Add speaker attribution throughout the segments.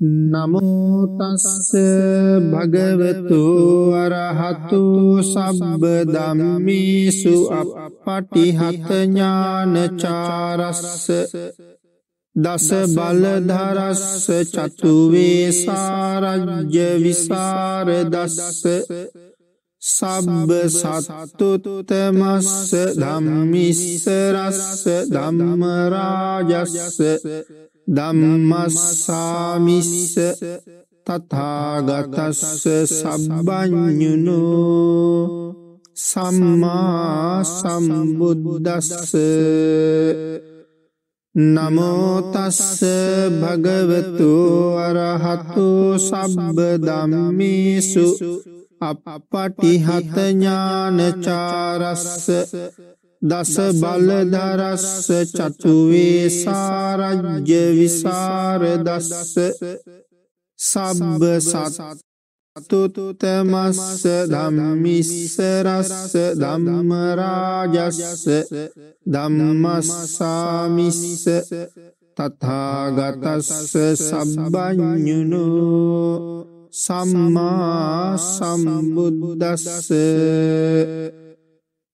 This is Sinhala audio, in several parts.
Speaker 1: නමෝ තස්ස භගවතු අරහතු සම්බ ධම්මේසු අප්පටිහත ඥානචාරස්ස දස බලධරස්ස චතු වේසාරජ්‍ය විසර දස්ස සබ්බ සත්තුතමස්ස ධම්මිස්ස රස්ස ධම්ම රාජස්ස ධම්මස්සාමිස්ස තථාගතස්ස සබ්බඤුනු සම්මා සම්බුද්දස්ස නමෝ තස්ස භගවතු අරහතු සබ්බ ධම්මේසු අපපටිහත ඥානචාරස්ස දස බලධරස්ස චතුවේ සාරජ්‍ය විසාර දස්ස සබ්බ සත් තුතුතමස්ස ධම්මිස්සරස්ස ධම්මරාජස්ස ධම්මස්සාමිස්ස තථාගතස්ස සබ්බඥුනෝ සම්මා සම්බුද්දස්ස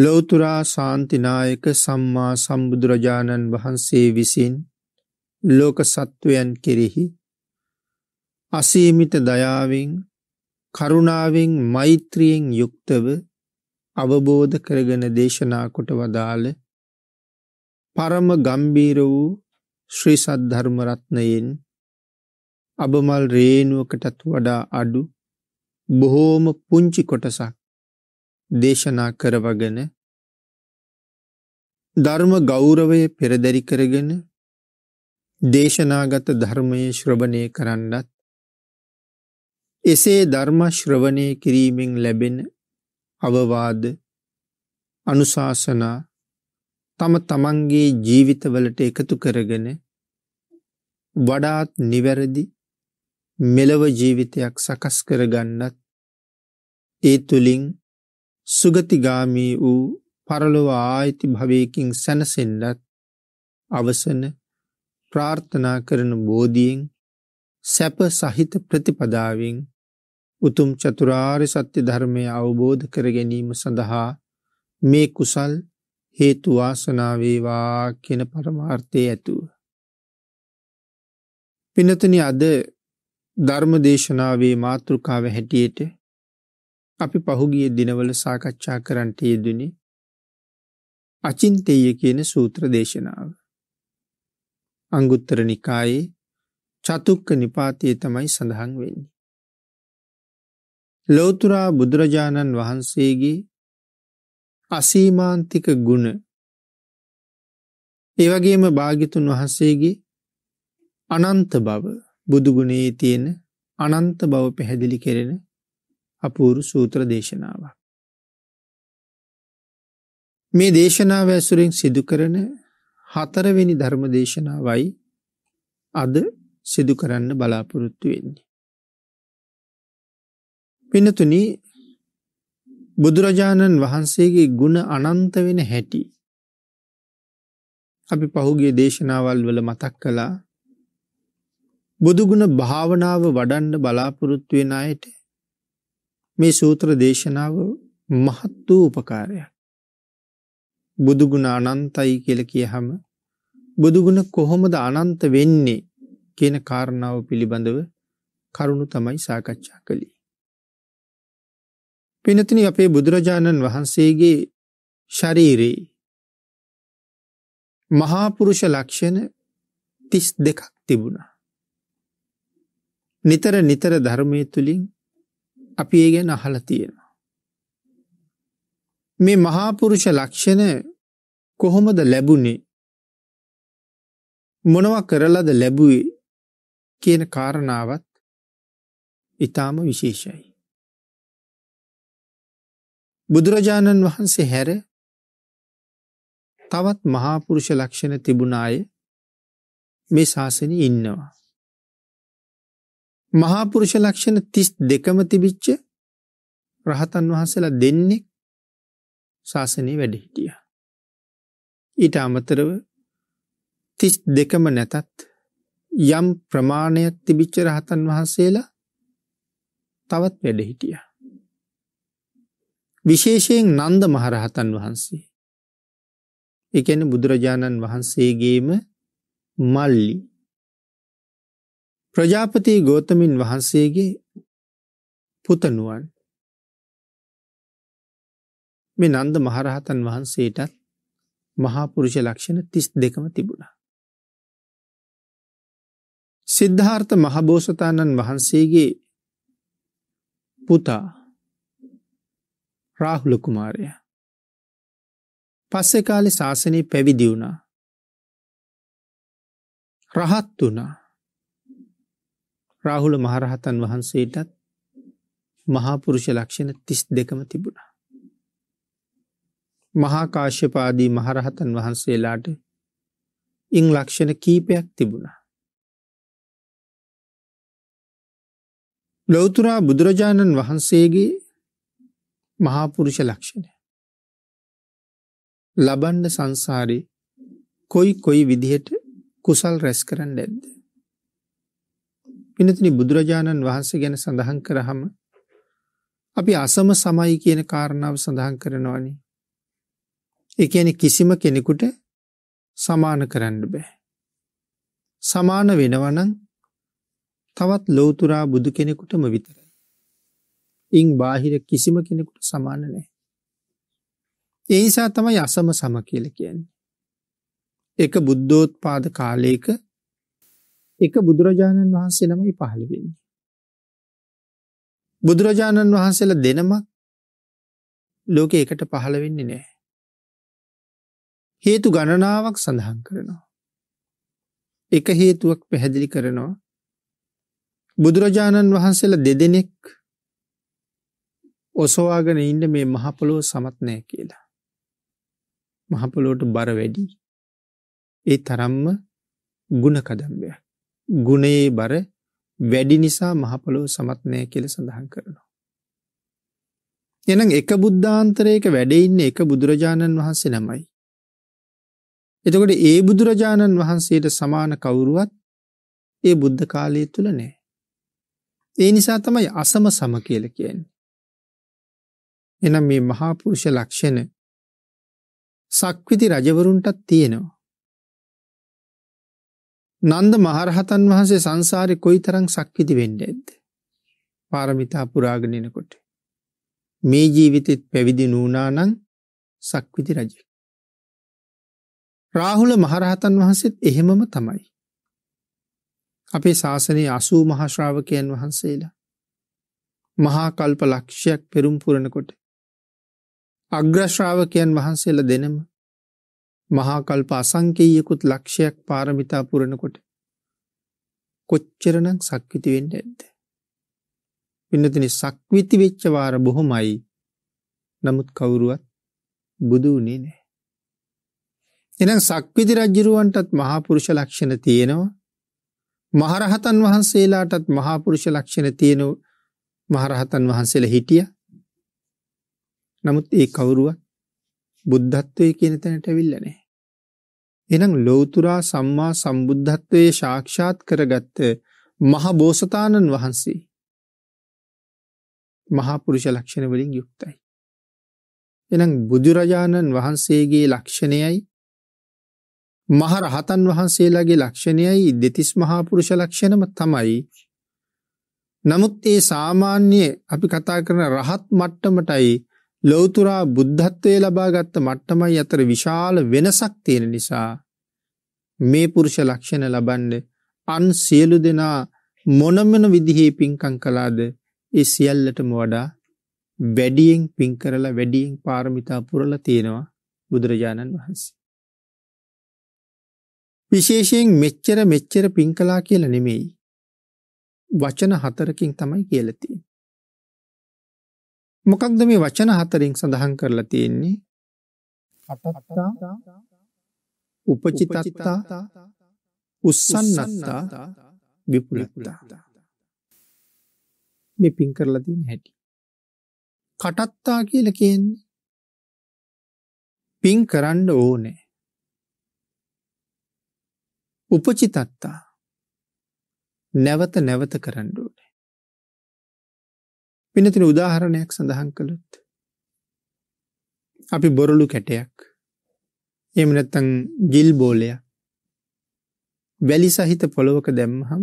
Speaker 1: ලොවතුරා ශාන්තිනායක සම්මා සම්බුදුරජාණන් වහන්සේ විසින් ලෝක සත්වයන් කෙරෙහි අසීමිත දයාවෙන් කරුණාවෙන් මෛත්‍රියෙන් යුක්තව අවබෝධ කරගෙන දේශනා කොට වදාළ පරම ගම්බීර වූ ශ්‍රී සද්ධර්මරත්නයෙන් අබමල් රේනුවකටත් වඩා අඩු බොහෝම පුංචි කොටසක් දේශනා කරවගෙන ධර්ම ගෞරවය පෙරදැරි කරගෙන දේශනාගත ධර්මය ශ්‍රවණය කරන්නත් එසේ ධර්ම ශ්‍රවණය කිරීමෙන් ලැබෙන අවවාද අනුශාසනා තම තමන්ගේ ජීවිතවලට එකතු කරගෙන වඩාත් නිවැරදි මෙලව ජීවිතයක් සකස් කරගන්නත් ඒ තුළින් සුගතිගාමී වූ පරලොව ආයිති භවයකින් සැනසෙන්ඩත් අවසන ප්‍රාර්ථනා කරන බෝධියෙන් සැප සහිත ප්‍රතිපදාවෙන් උතුම් චතුරාර් සත්‍ය ධර්මය අවබෝධ කර ගැනීම සඳහා මේ කුසල් හේතුවාසනාවේවා කියෙන පරමාර්ථය ඇතුව. පිනතන අද ධර්ම දේශනාවේ මාතෘකාව හැටියට අපි පහුගිය දිනවල සාකච්ඡා කරන්නට යෙදනි අචින්තේය කියන සූත්‍ර දේශනාව. අංගුත්තර නිකායේ චතුක්ක නිපාතය තමයි සඳහන් වෙන්නේ. ලෝතුරා බුදුරජාණන් වහන්සේගේ අසීමාන්තික ගුණ ඒවගේම භාගිතුන් වහන්සේගේ අනන්ත බව බුදුගුණයේ තියෙන අනන්ත බව පැහැදිලි කෙරෙන අපූරු සූත්‍ර දේශනාව. මේ දේශනාව ඇසුරෙන් සිදුකරන හතරවෙනි ධර්ම දේශනාවයි අද සිදුකරන්න බලාපොරොත්තු වෙන්නේ. පිනතුන බුදුරජාණන් වහන්සේගේ ගුණ අනන්ත වෙන හැටි අපි පහුගේ දේශනාවල් වල මතක් කළා බුදුගුණ භාවනාව වඩන්ඩ බලාපොරොත්තු වෙන අයට මේ සූත්‍ර දේශනාව මහත් වූ උපකාරයක්. බුදුගුණ අනන්තයි කියල කිය හම බුදුගුණ කොහොමද අනන්ත වෙන්නේ කියන කාරණාව පිළිබඳව කරුණු තමයි සාකච්ඡා කළේ. පිනතින අපේ බුදුරජාණන් වහන්සේගේ ශරීරයේ මහාපුරුෂ ලක්ෂණ තිස් දෙකක් තිබුණා. නිතර නිතර ධර්මය තුළින් අපි ඒ ගැන අහල තියෙනවා. මේ මහාපුරුෂ ලක්ෂණ කොහොමද ලැබුණේ මොනව කරලද ලැබුවේ කියන කාරණාවත් ඉතාම විශේෂයි. බුදුරජාණන් වහන්සේ හැර තවත් මහාපුරුෂ ලක්ෂණ තිබුණාය මේ ශාසනය ඉන්නවා. මහා පුරුෂ ලක්ෂණ 32ම තිබිච්ච රහතන් වහන්සේලා දෙන්නේ ශාසනයේ වැඩ හිටියා. ඊට අමතරව 32ම නැතත් යම් ප්‍රමාණයක් තිබිච්ච රහතන් වහන්සේලා තවත් වැඩ හිටියා. විශේෂයෙන් නන්ද මහරහතන් වහන්සේ. ඒ කියන්නේ බුදුරජාණන් වහන්සේගේම මල්ලි ප්‍රජාපති ගෝතමින් වහන්සේගේ පුතනුවන් මේ නන්ද මහරහතන් වහන්සේටත් මහාපුරුෂ ලක්ෂණ තිස් දෙකම තිබුණා. සිද්ධාර්ථ මහබෝසතාණන් වහන්සේගේ පුතා රාහුල කුමාරය පස්සෙ කාලෙ ශාසනය පැවිදි වුණා රහත් වනා රාහුල මහරහතන් වහන්සේටත් මහාපුරුෂ ලක්ෂණ තිස් දෙකම තිබුණා. මහාකාශ්‍යපාදී මහරහතන් වහන්සේලාට ඉං ලක්ෂණ කීපයක් තිබුණා. ලොවතුරා බුදුරජාණන් වහන්සේගේ මහාපුරුෂ ලක්ෂණය. ලබන්න සංසාරි කොයි කොයි විදිහට කුසල් රැස් කරන්න ඇද්ද. පිනතිනි බුදුරජාණන් වහන්සේ ගැන සඳහන් කරහම අපි අසම සමයි කියන කාරණාව සඳහන් කරනවානේ. එකන කිසිම කෙනෙකුට සමාන කරන්න බෑ. සමාන වෙනවනං තවත් ලෝතුරා බුදු කෙනෙකුටම විතරයි. ඉං බාහිර කිසිම කෙනෙකුට සමාන නෑ. ඒසා තමයි අසම සම කියල කියන්නේ. එක බුද්ධෝත් පාද කාලයක එක බුදුරජාණන් වහන්සේ ළමයි පහළ වෙන්නේ. බුදුරජාණන් වහන්සේලා දෙනමක් ලෝකෙ එකට පහළ වෙන්නේ නැහැ. හේතු ගණනාවක් සඳහන් කරනවා. එක හේතුවක් පැහැදිලි කරනවා. බුදුරජාණන් වහන්සේලා දෙදෙනෙක් ඔසවාගෙන ඉන්න මේ මහපොළොව සමත් නැහැ කියලා. මහපොළොවට බර වැඩි. ඒ තරම්ම ಗುಣ කදම්බයක්. ගුණයේ බර වැඩි නිසා මහපොළොව සමත් නෑ කියල සඳහන් කරනවා. එනම් එක බුද්ධාන්තරයක වැඩඉන්න එක බුදුරජාණන් වහන්සේ නමයි. එතකොට ඒ බුදුරජාණන් වහන්සේට සමාන කවුරුවත් ඒ බුද්ධ කාලය තුළ නෑ. ඒ නිසා තමයි අසම සම කියල කියන්නේ. එනම් මේ මහාපුරුෂ ලක්ෂණ සක්විති රජවරුන්ටත් තියෙනවා. නන්ද මහරහතන් වහන්සේ සංසාරය කොයි තරං සක්විති වෙන්ඩ ඇද්ද. පාරමිතා පුරාගෙනනකොට. මේ ජීවිතෙත් පැවිදි නූනානං සක්විති රජ. රාහුල මහරහතන් වහන්සේත් එහෙමම තමයි. අපේ ශාසනයේ අසූ මහශ්‍රාවකයන් වහන්සේලා. මහා කල්ප ලක්ෂයක් පෙරුම් පුරණකොට. අග්‍රශ්‍රාවකයන් වහන්සේලා දෙනම මහාකල්ප අසංකේයකුත් ලක්ෂයක් පාරමිතා පුරණකොට කොච්චරනම් සක්විති වෙන්න ඇද්ද. පින්නතින සක්විති වෙච්චවාර බොහොමයි නමුත් කවුරුවත් බුදු වනේ නෑ. එනම් සක්විති රජ්ජිරුවන්ටත් මහාපුරුෂ ලක්ෂණ තියෙනවා මහරහතන් වහන්සේලාටත් මහාපුරුෂ ලක්ෂණ තියෙනු මහරහතන් වහන්සේල හිටිය නමුත් ඒ කවුරුවත් බුද්ධත්වය කියන තැනට විල්ලනෑ එහෙනම් ලෞතුරා සම්මා සම්බුද්ධත්වයේ සාක්ෂාත් කරගත්ත මහ බෝසතාණන් වහන්සේ මහා පුරුෂ ලක්ෂණ වලින් යුක්තයි. එහෙනම් බුදුරජාණන් වහන්සේගේ ලක්ෂණයයි මහ රහතන් වහන්සේලාගේ ලක්ෂණයයි දෙතිස් මහා පුරුෂ ලක්ෂණම තමයි. නමුත් ඒ සාමාන්‍ය අපි කතා කරන රහත් මට්ටමටයි ලෞතුරා බුද්ධත්වයේ ලබාගත් මට්ටමයි අතර විශාල වෙනසක් තියෙන නිසා මේ පුරුෂ ලක්ෂණ ලබන්නේ අන් සියලු දෙනා මොනමන විදිහේ පින්කම් කළාද ඒ සියල්ලටම වඩා වැඩියෙන් පින් කරලා වැඩියෙන් පාරමිතා පුරලා තියෙනවා බුදුරජාණන් වහන්සේ. විශේෂයෙන් මෙච්චර මෙච්චර පින් කළා කියලා නෙමෙයි. වචන හතරකින් තමයි කියලා තියෙන්නේ. මොකක්ද මේ වචන හතරින් සඳහන් කරලා තියෙන්නේ? අටත්තා උපචිතත්තා උස්සන්නත්තා විපුලත්තා මේ පින් කරලා තියෙන හැටි. කටත්තා කියලා කියන්නේ පින් කරන්න ඕනේ. උපචිතත්තා නැවත නැවත කරන්න පිනතින උදාහරණයක් සඳහන් කළොත්. අපි බොරලු කැටයක් එම නැත්තං ජිල් බෝලයක් වැලි සහිත පොළොවක දැම්මහම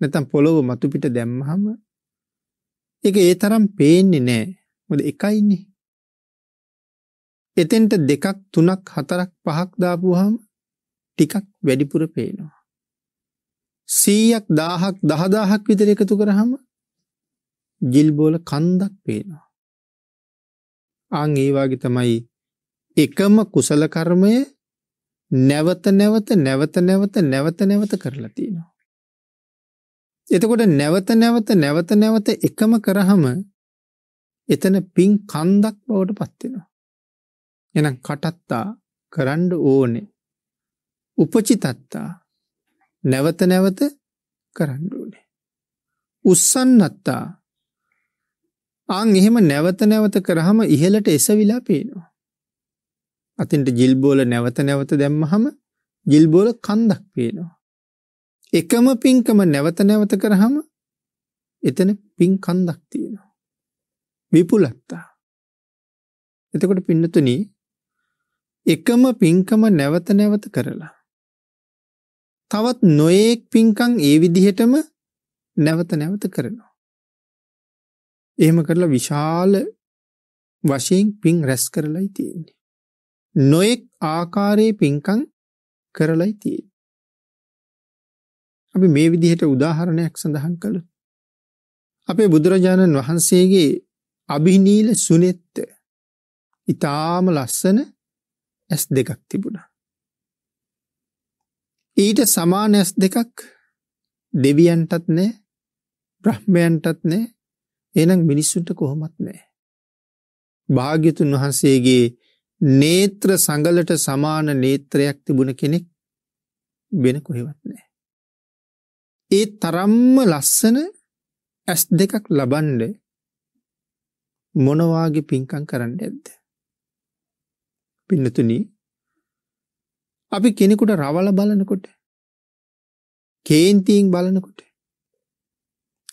Speaker 1: නැතම් පොළොව මතුපිට දැම්මහම එක ඒ තරම් පේන්නේ නෑ මොද එකයින්නේ. එතෙන්ට දෙකක් තුනක් හතරක් පහක් දාපුහම ටිකක් වැඩිපුර පේනවා. සීයක් දාහක් දහදාහක් විතර එකතු කරහම ගිල්බෝල කන්දක් පේනවා. අං ඒවාගේ තමයි එකම කුසල කර්මය නැවත නැවත නැවත නැවත නැවත නැවත කරලා තියෙනවා. එතකොට නැවත නැවත නැවත නැවත එකම කරහම එතන පින් කන්දක් බවට පත්වෙනවා. එනම් කටත්තා කරන්න ඕනේ. උපචිතත්තා නැවත නැවත කරන්න ඕනේ. උස්සන්නත්තා ආන් එහෙම නැවත නැවත කරාම ඉහළට එසවිලා පේනවා. අතින්ට ජිල් බෝල නැවත නැවත දැම්මහම ජිල් බෝල කන්දක් පේනවා. එකම පින්කම නැවත නැවත කරාම එතන පින් කන්දක් තියෙනවා. විපුලත්තා. එතකොට පින්නතුනි එකම පින්කම නැවත නැවත කරලා තවත් නොයේක් පින්කම් ඒ විදිහටම නැවත නැවත කරනවා. එහෙම කරලා විශාල වශයෙන් පින් රැස් කරලයි තියෙන්නේ. නොඑක් ආකාරයේ පින්කම් කරලයි තියෙන්නේ. අපි මේ විදිහට උදාහරණයක් සඳහන් කළොත් අපේ බුදුරජාණන් වහන්සේගේ අභිනීල සුනෙත්ත ඊටාම ලස්සන ඇස් දෙකක් තිබුණා. ඊට සමාන ඇස් දෙකක් දෙවියන්ටත් නෑ බ්‍රහ්මයන්ටත් නෑ එහෙනම් මිනිස්සුන්ට කොහොමත් නෑ. භාග්‍යතුන් වහන්සේගේ නේත්‍ර සංගලට සමාන නේත්‍රයක් තිබුණ කෙනෙක් වෙන කොහෙවත් නෑ. ඒ තරම්ම ලස්සන ඇස් දෙකක් ලබන්ඩ මොනවාගේ පින්කං කරන්න ඇද්ද. පින්නතුන අපි කෙනෙකුට රවල බලනකොට කේන්තිීන් බලනකොට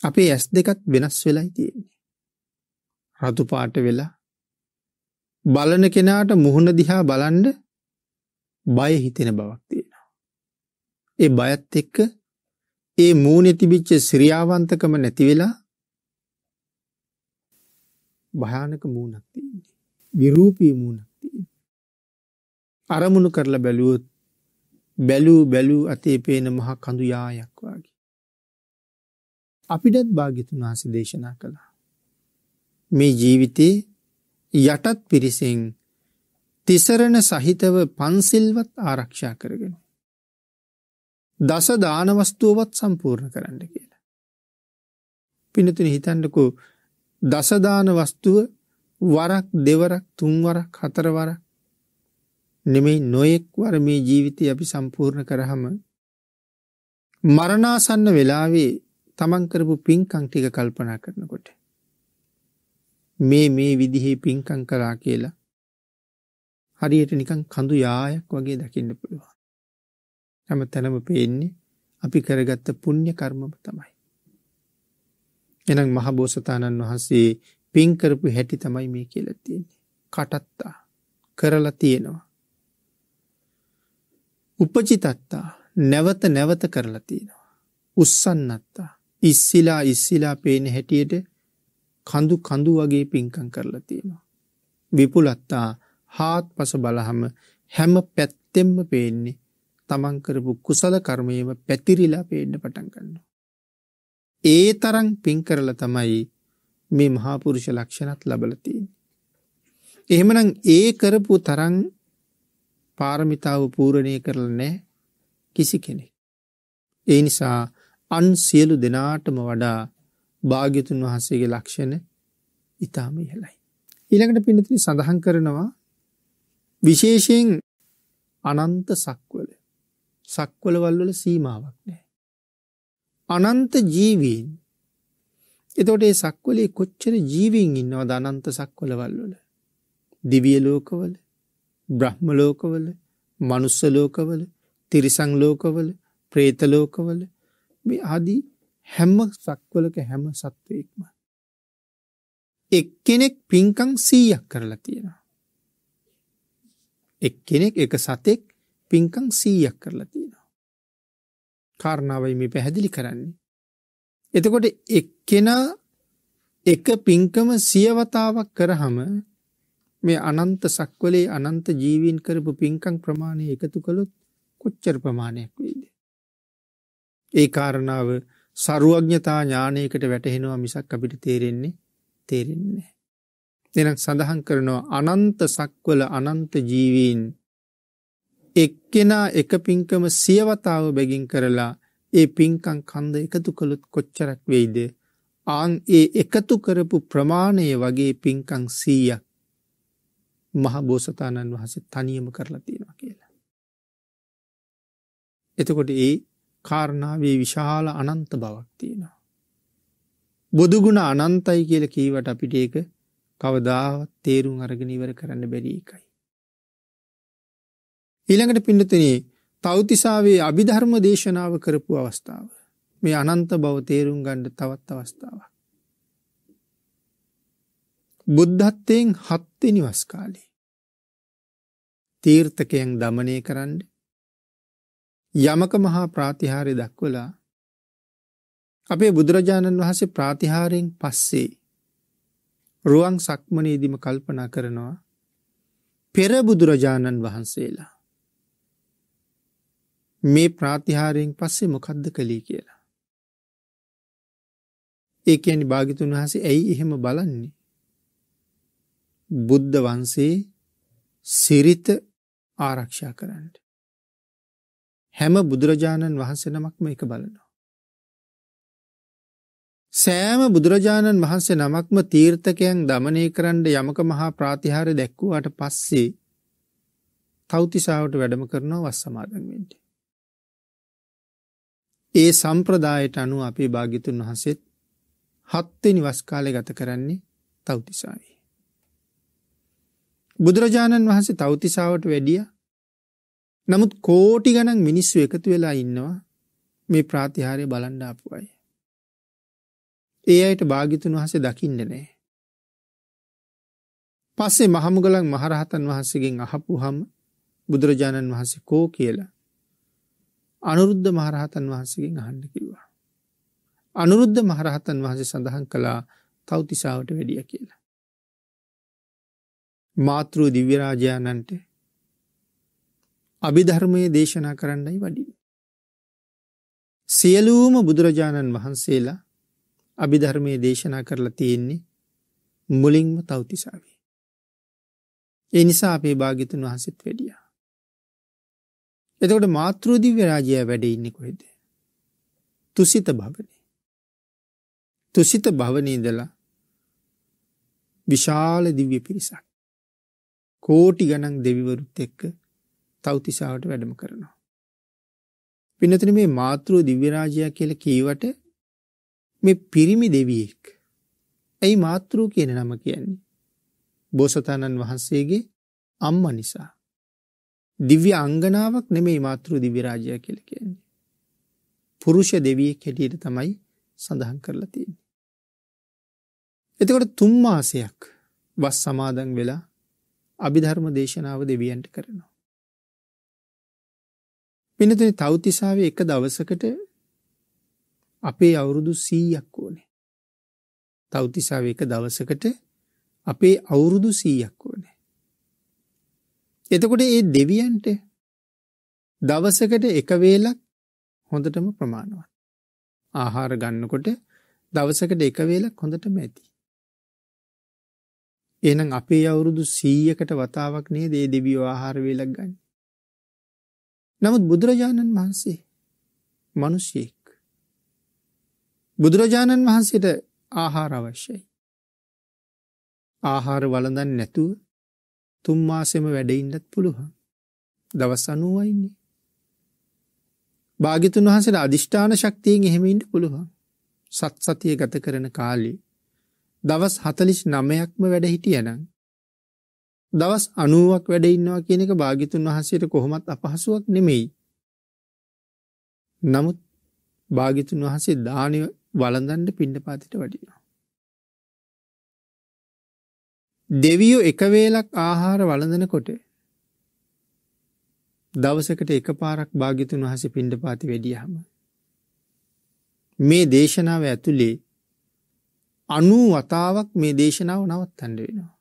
Speaker 1: අපේ ඇස් දෙකත් වෙනස් වෙලයි තියෙන්නේ. රතු පාට වෙලා බලන කෙනාට මුහුණ දිහා බලන්ඩ බය හිතෙන බවක් තියෙනවා. ඒ බයත් එක්ක ඒ මූුණ තිබිච්ච සිරියාවන්තකම නැතිවෙලා භයානක මූුණක් තියන්නේ. විරූපී මූුණක් තියන්නේ. අරමුණු කරලා බැලුවොත් බැලූ බැලූ අතේ පේන මහ කඳු යායක් වගේ. අපිටත් භාග්‍යතුන් වහන්සේ දේශනා කළා. මේ ජීවිතේ යටත් පිරිසින් තිසරණ සහිතව පන්සිල්වත් ආරක්ෂා කරගෙන. දස දානවස්තුවවත් සම්පූර්ණ කරන්න කියලා. පිනතුන හිතන්නකු දසදාන වස්තුව වරක් දෙවරක් තුන්වරක් හතරවරක් නෙමෙයි නොයෙක් වර මේ ජීවිතය අපි සම්පූර්ණ කරහම මරණාසන්න වෙලාවේ තමන් කරපු පින්කං ටික කල්පනා කරනකොට. මේ මේ විදිහේ පින්කං කරා කියලා හරියට නිකන් කඳු යායක් වගේ දකින්න පුළුවන්. හැම තැනම පේන්නේ අපි කරගත්ත පුණ්‍ය කර්මම තමයි. එනම් මහබෝසතාණන් වහන්සේ පින් කරපු හැටි තමයි මේ කියලා තියෙන්නේ. කටත්තා කරලා තියෙනවා. උපචිතත්තා නැවත නැවත කරලා තියෙනවා. උස්සන්නත්තා ඉස්සිලා ඉස්සිලා පේන හැටියට කඳු කඳු වගේ පින්කම් කරලා තියෙනවා. විපුලත්තා හාත් පස බලහම හැම පැත්තෙම්ම පේන්නේ තමන් කරපු කුසල කර්මයම පැතිරිලා පේන්න පටන් ගන්නවා. ඒ තරම් පින් කරලා තමයි මේ මහාපුරුෂ ලක්ෂණත් ලබල තියෙන්නේ. එහෙමනම් ඒ කරපු තරම් පාරමිතාව පූරණය කරලා නැහැ කිසි කෙනෙක්. ඒ නිසා අන් සියලු දෙනාටම වඩා භාග්‍යතුන් වහන්සේගේ ලක්ෂණ ඉතාම ඉහළයි. ඊළඟට පින්නතුනි සඳහන් කරනවා විශේෂයෙන් අනන්ත සක්වල සක්වලවල් වල සීමාවක් නැහැ. අනන්ත ජීවීන්. එතකොට මේ සක්වලේ කොච්චර ජීවීන් ඉන්නවද අනන්ත සක්වලවල් වල? දිව්‍ය ලෝකවල, බ්‍රහ්ම ලෝකවල, මනුස්ස ලෝකවල, තිරිසන් ලෝකවල, പ്രേත ලෝකවල, මේ ආදී හැම සක්වලක හැම සත්වයක්ම එක්කෙනෙක් පින්කම් 100ක් කරලා තියෙනවා. එක්කෙනෙක් එක සතෙක් පින්කම් 100ක් කරලා තියෙනවා. කාරණාවයි මේ පැහැදිලි කරන්නේ. එතකොට එක්කෙනා එක පින්කම 100 වතාවක් කරාම මේ අනන්ත සක්වලේ අනන්ත ජීවීන් කරපු පින්කම් ප්‍රමාණය එකතු කළොත් කොච්චර ප්‍රමාණයක් වෙයිද? ඒ කාරණාව සරුවඥතා ඥානයකට වැටහෙනවා මිසක් අපිට තේරෙන්නේ තේරෙන්නේ. දෙනක් සඳහන් කරනවා අනන්ත සක්වල අනන්ත ජීවීන් එක්කෙනා එක පින්කම සියවතාව බැගින් කරලා ඒ පින්කං කන්ද එකතු කළුත් කොච්චරක් වෙයිද ආං ඒ එකතු කරපු ප්‍රමාණය වගේ පින්කං සීයක් මහබෝසතාණන් වහස තනියම කරලා තියෙනවා කියලා. එතකොට ඒ කාරණාවේ විශාල අනන්ත බවක් තියෙනවා. බොදුගුණ අනන්තයි කියල කීවට අපිට ඒක කවදාවත් තේරුම් අරගනිවර කරන්න බැරි එකයි. ඊළඟට පින්නතනේ තෞතිසාවේ අභිධර්ම දේශනාව කරපු අවස්ථාව මේ අනන්ත බව තේරුම් ගණ්ඩ තවත් අවස්ථාවක්. බුද්ධත්තයෙන් හත්තෙනි වස්කාලේ. තීර්ථකයන් දමනය කරන්න යමක මහා ප්‍රාතිහාරය දක්වලා අපේ බුදුරජාණන් වහන්සේ ප්‍රාතිහාරයෙන් පස්සේ රුවන් සක්මනේදීම කල්පනා කරනවා පෙර බුදුරජාණන් වහන්සේලා මේ ප්‍රාතිහාරයෙන් පස්සේ මොකද්ද කළේ කියලා. ඒ කියන්නේ භාග්‍යතුන් වහන්සේ ඇයි එහෙම බලන්නේ? බුද්ධ වංශේ සිරිත ආරක්ෂා කරන්න. හැම බුදුරජාණන් වහන්සේ නමක්ම එක බලනවා. සෑම බුදුරජාණන් වහන්සේ නමක්ම තීර්ථකයන් දමනය කරන්න යමක මහා ප්‍රාතිහාරය දැක්වුවාට පස්සේ තෞතිසාාවට වැඩම කරනවා වස් සමාදන්වෙන්ට. ඒ සම්ප්‍රදායට අනුව අපේ භාගිතුන් වහසෙත් හත්තේ නිවස්කාලය ගත කරන්නේ තෞතිසාවී. බුදුරජාණන් වහන්සේ තෞතිසාාවට වැඩිය නමුත් කෝටි ගණන් මිනිස්සු එකතු වෙලා ඉන්නවා මේ ප්‍රාතිහාරය බලන්ඩාපු අය. ඒ අයට භාගිතුන් වහසේ දකින්න නෑ. පස්සේ මහමුගලන් මහරහතන් වහන්සේගෙන් අහපු හම බුදුරජාණන් වහන්සේ කෝ කියලා. අනුරුද්ධ මහරහතන් වහන්සේගෙන් අහන්න කිව්වා. අනුරුද්ධ මහරහතන් වහන්සේ සඳහන් කළා තවතිසාාවට වැඩිය කියලා. මාතෘ දිව්‍යරාජාණන්ට අභිධර්මයේ දේශනා කරන්නයි වඩින්. සියලූම බුදුරජාණන් වහන්සේලා අභිධර්මයේ දේශනා කරලා තියෙන්නේ මුලින්ම තවතිසාවේ. ඒ නිසා අපේ භාගිතුන් වහන්සෙත් වැඩියා. එතකොට මාතෘදිව්‍ය රාජය වැඩ ඉන්නේ කොහෙද? තුසිත භවනේ. තුසිත භවනේ ඉඳලා විශාල දිව්‍ය පිරිසක්. කෝටි ගණන් දෙවිවරුත් එක්ක තවතිසාාවට වැඩම කරනවා. පිනතින මේ මාතෘ දිව්‍යරාජයා කියල කීවට මේ පිරිමි දෙවියෙක්. ඇයි මාතෘ කියන නම කියන්නේ. බෝසතාණන් වහන්සේගේ අම්ම නිසා. දිව්‍ය අංගනාවක් නෙමේ මාතෘ දිවිරාජය කියල කියන්නේ. පුරුෂ දෙවියෙක් හැටියට තමයි සඳහන් කරලා තියන්නේ. එතකොට තුම්මාසයක් වස් සමාදන් වෙලා අභිධර්ම දේශනාව දෙවියන්ට කරනවා. පිනතුනි තවතිසාවේ එක දවසකට අපේ අවුරුදු 100ක් ඕනේ. තවතිසාවේ එක දවසකට අපේ අවුරුදු 100ක් ඕනේ. එතකොට මේ දෙවියන්ට දවසකට එක වේලක් හොඳටම ප්‍රමාණවත්. ආහාර ගන්නකොට දවසකට එක වේලක් හොඳටම ඇති. එහෙනම් අපේ අවුරුදු 100කට වතාවක් නේද මේ දෙවියෝ ආහාර වේලක් ගන්නේ. නමුත් බුදුරජාණන් වහන්සේ මිනිසෙක්. බුදුරජාණන් වහන්සේට ආහාර අවශ්‍යයි. ආහාර වළඳන් නැතුව තුන් මාසෙම වැඩඉන්නත් පුළුවන්. දවස් 90යි ඉන්නේ. භාග්‍යතුන් වහන්සේට අදිෂ්ඨාන ශක්තියෙන් එහෙම ඉන්න පුළුවන්. සත් සතිය ගත කරන කාලේ දවස් 49ක්ම වැඩ හිටියනම් දවස් 90ක් වැඩ ඉන්නවා කියන එක භාග්‍යතුන් වහන්සේට කොහොමත් අපහසුයක් නෙමෙයි. නමුත් භාග්‍යතුන් වහන්සේ දානි වළඳන්න පිණ්ඩපාතයට වඩිනවා. දෙවියෝ එක වේලක් ආහාර වළඳනකොට දවසකට එකපාරක් භාග්‍යතුන් වහන්සේ පිණ්ඩපාති වැඩියහම මේ දේශනාව ඇතුලේ 90 වතාවක් මේ දේශනාව නවත්තන්න වෙනවා.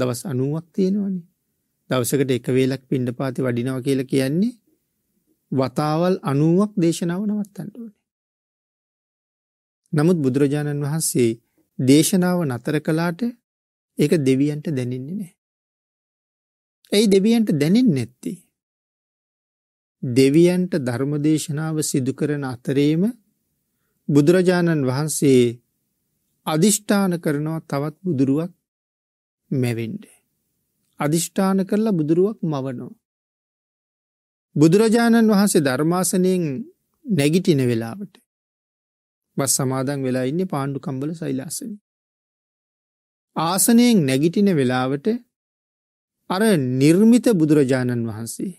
Speaker 1: දවස් අනුවක් තියෙනවනේ දවසකට එක වේලක් පිණ්ඩ පාති වඩිනව කියල කියන්නේ වතාවල් අනුවක් දේශනාව නවත්තන්ට ඕනේ. නමුත් බුදුරජාණන් වහන්සේ දේශනාව නතර කලාට ඒක දෙවියන්ට දැනෙන්නේ නෑ. ඇයි දෙවියන්ට දැනෙන් නැත්ති. දෙවියන්ට ධර්මදේශනාව සිදුකරන අතරේම බුදුරජාණන් වහන්සේ අධිෂ්ඨාන කරනවා තවත් බුදුරුවක් මැවෙන්ඩ. අධිෂ්ඨාන කරලා බුදුරුවක් මවනෝ. බුදුරජාණන් වහන්සේ ධර්මාසනයෙන් නැගිටින වෙලාවට. බස් සමාදන් වෙලා ඉන්න පාණ්ඩුකම්බල සයිලාසන. ආසනයෙන් නැගිටින වෙලාවට අර නිර්මිත බුදුරජාණන් වහන්සේ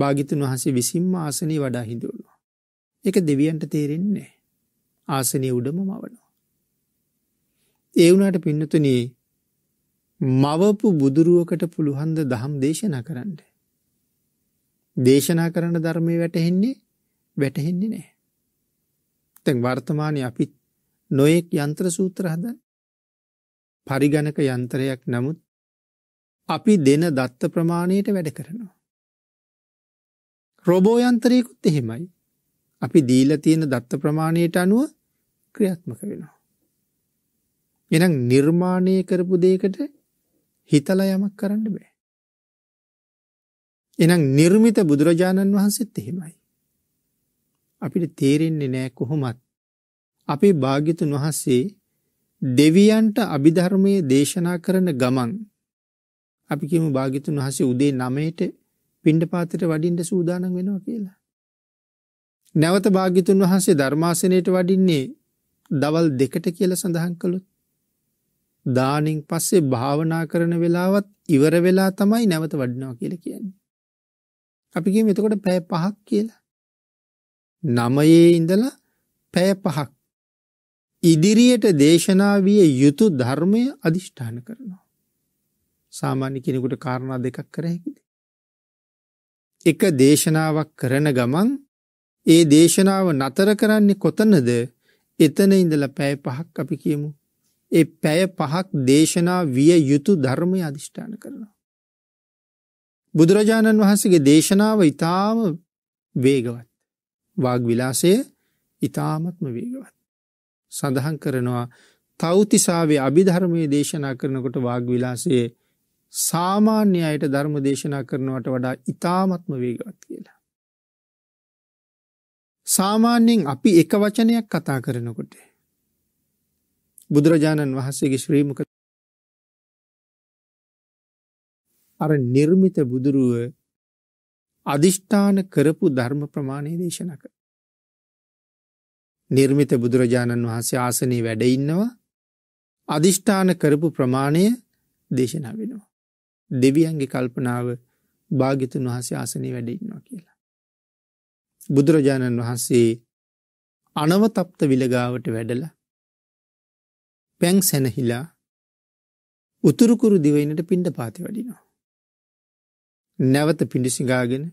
Speaker 1: භාගිතුන් වහන්සේ විසින්ම ආසනී වඩා හිදුවනවා. එක දෙවියන්ට තේරෙන්නේ ආසනය උඩම මවනවා. ඒ වුණට පින්නතුනී මවපු බුදුරුවකට පුළුහන්ද දහම් දේශනා කරන්න. දේශනා කරන්න ධර්මය වැටහෙන්නේ වැටහෙන්නේ නෑ. තැන් වර්තමානය අපිත් නොයෙක් යන්ත්‍ර සූත්‍ර හදන්. පරිගණක යන්ත්‍රයක් නමුත් අපි දෙන දත්ත ප්‍රමාණයට වැඩ කරනවා. රොබෝයන්තරයකුත් එහෙමයි. අපි දීල තියෙන දත්ත ප්‍රමාණයට අනුව ක්‍රියාත්මක වෙනවා. එනම් නිර්මාණය කරපු දේකට හිතලා යමක් කරන්න බෑ. එහෙනම් නිර්මිත බුදුරජාණන් වහන්සේත් එහෙමයි. අපිට තේරෙන්නේ නෑ කොහොමත් අපේ භාග්‍යතුන් වහන්සේ දෙවියන්ට අභිධර්මයේ දේශනා කරන ගමන් අපි කියමු භාග්‍යතුන් වහන්සේ උදේ 9ට පිණ්ඩපාතයට වඩින්න සූදානම් වෙනවා කියලා. නැවත භාග්‍යතුන් වහන්සේ ධර්මාසනයට වඩින්නේ දවල් 2ට කියලා සඳහන් කළොත් දානින් පස්සේ භාවනා කරන වෙලාවත් ඉවර වෙලා තමයි නැවත වඩනවා කියලා කියන්නේ. අපි කියමු එතකොට පැය 5ක් කියලා. 9ේ ඉඳලා පැය 5ක් ඉදිරියට දේශනා විය යුතු ධර්මය අදිෂ්ඨාන කරනවා. සාමාන්‍ය කෙනෙකුට කාරණා දෙකක් කර හැකිද? එක දේශනාවක් කරන ගමන් ඒ දේශනාව නතර කරන්නේ කොතනද? එතන ඉඳලා පැය 5ක් අපි කියමු ඒ පැය පහක් දේශනා විය යුතු ධර්මය අධිෂ්ඨාන කරනවා. බුදුරජාණන් වහන්සේගේ දේශනාව ඊටාම වේගවත්. වාග් විලාසය ඊටාමත්ම වේගවත්. සඳහන් කරනවා තෞතිසාවේ අභිධර්මයේ දේශනා කරනකොට වාග් විලාසයේ සාමාන්‍ය අයට ධර්ම දේශනා කරනවට වඩා ඊ타මත්ම වේගවත් කියලා. සාමාන්‍යයෙන් අපි එක වචනයක් කතා කරනකොට බුදුරජාණන් වහන්සේගේ ශ්‍රීමුක අර නිර්මිත බුදුරුව අදිෂ්ඨාන කරපු ධර්ම ප්‍රමාණය දේශනා කර. නිර්මිත බුදුරජාණන් වහන්සේ ආසනයේ වැඩ ඉන්නවා අදිෂ්ඨාන කරපු ප්‍රමාණය දේශනා වෙනවා. දෙවියන්ගේ කල්පනාව භාගිතුන් වහන්සේ ආසනයේ වැඩ ඉන්නවා කියලා. බුදුරජාණන් වහන්සේ අනවතප්ත විලගාවට වැඩලා පැන් සැනහිලා උතුරුකුරු දිවයිනට පින්ඩ පාති වඩිනවා. නැවත පිඩි සිඟාගෙන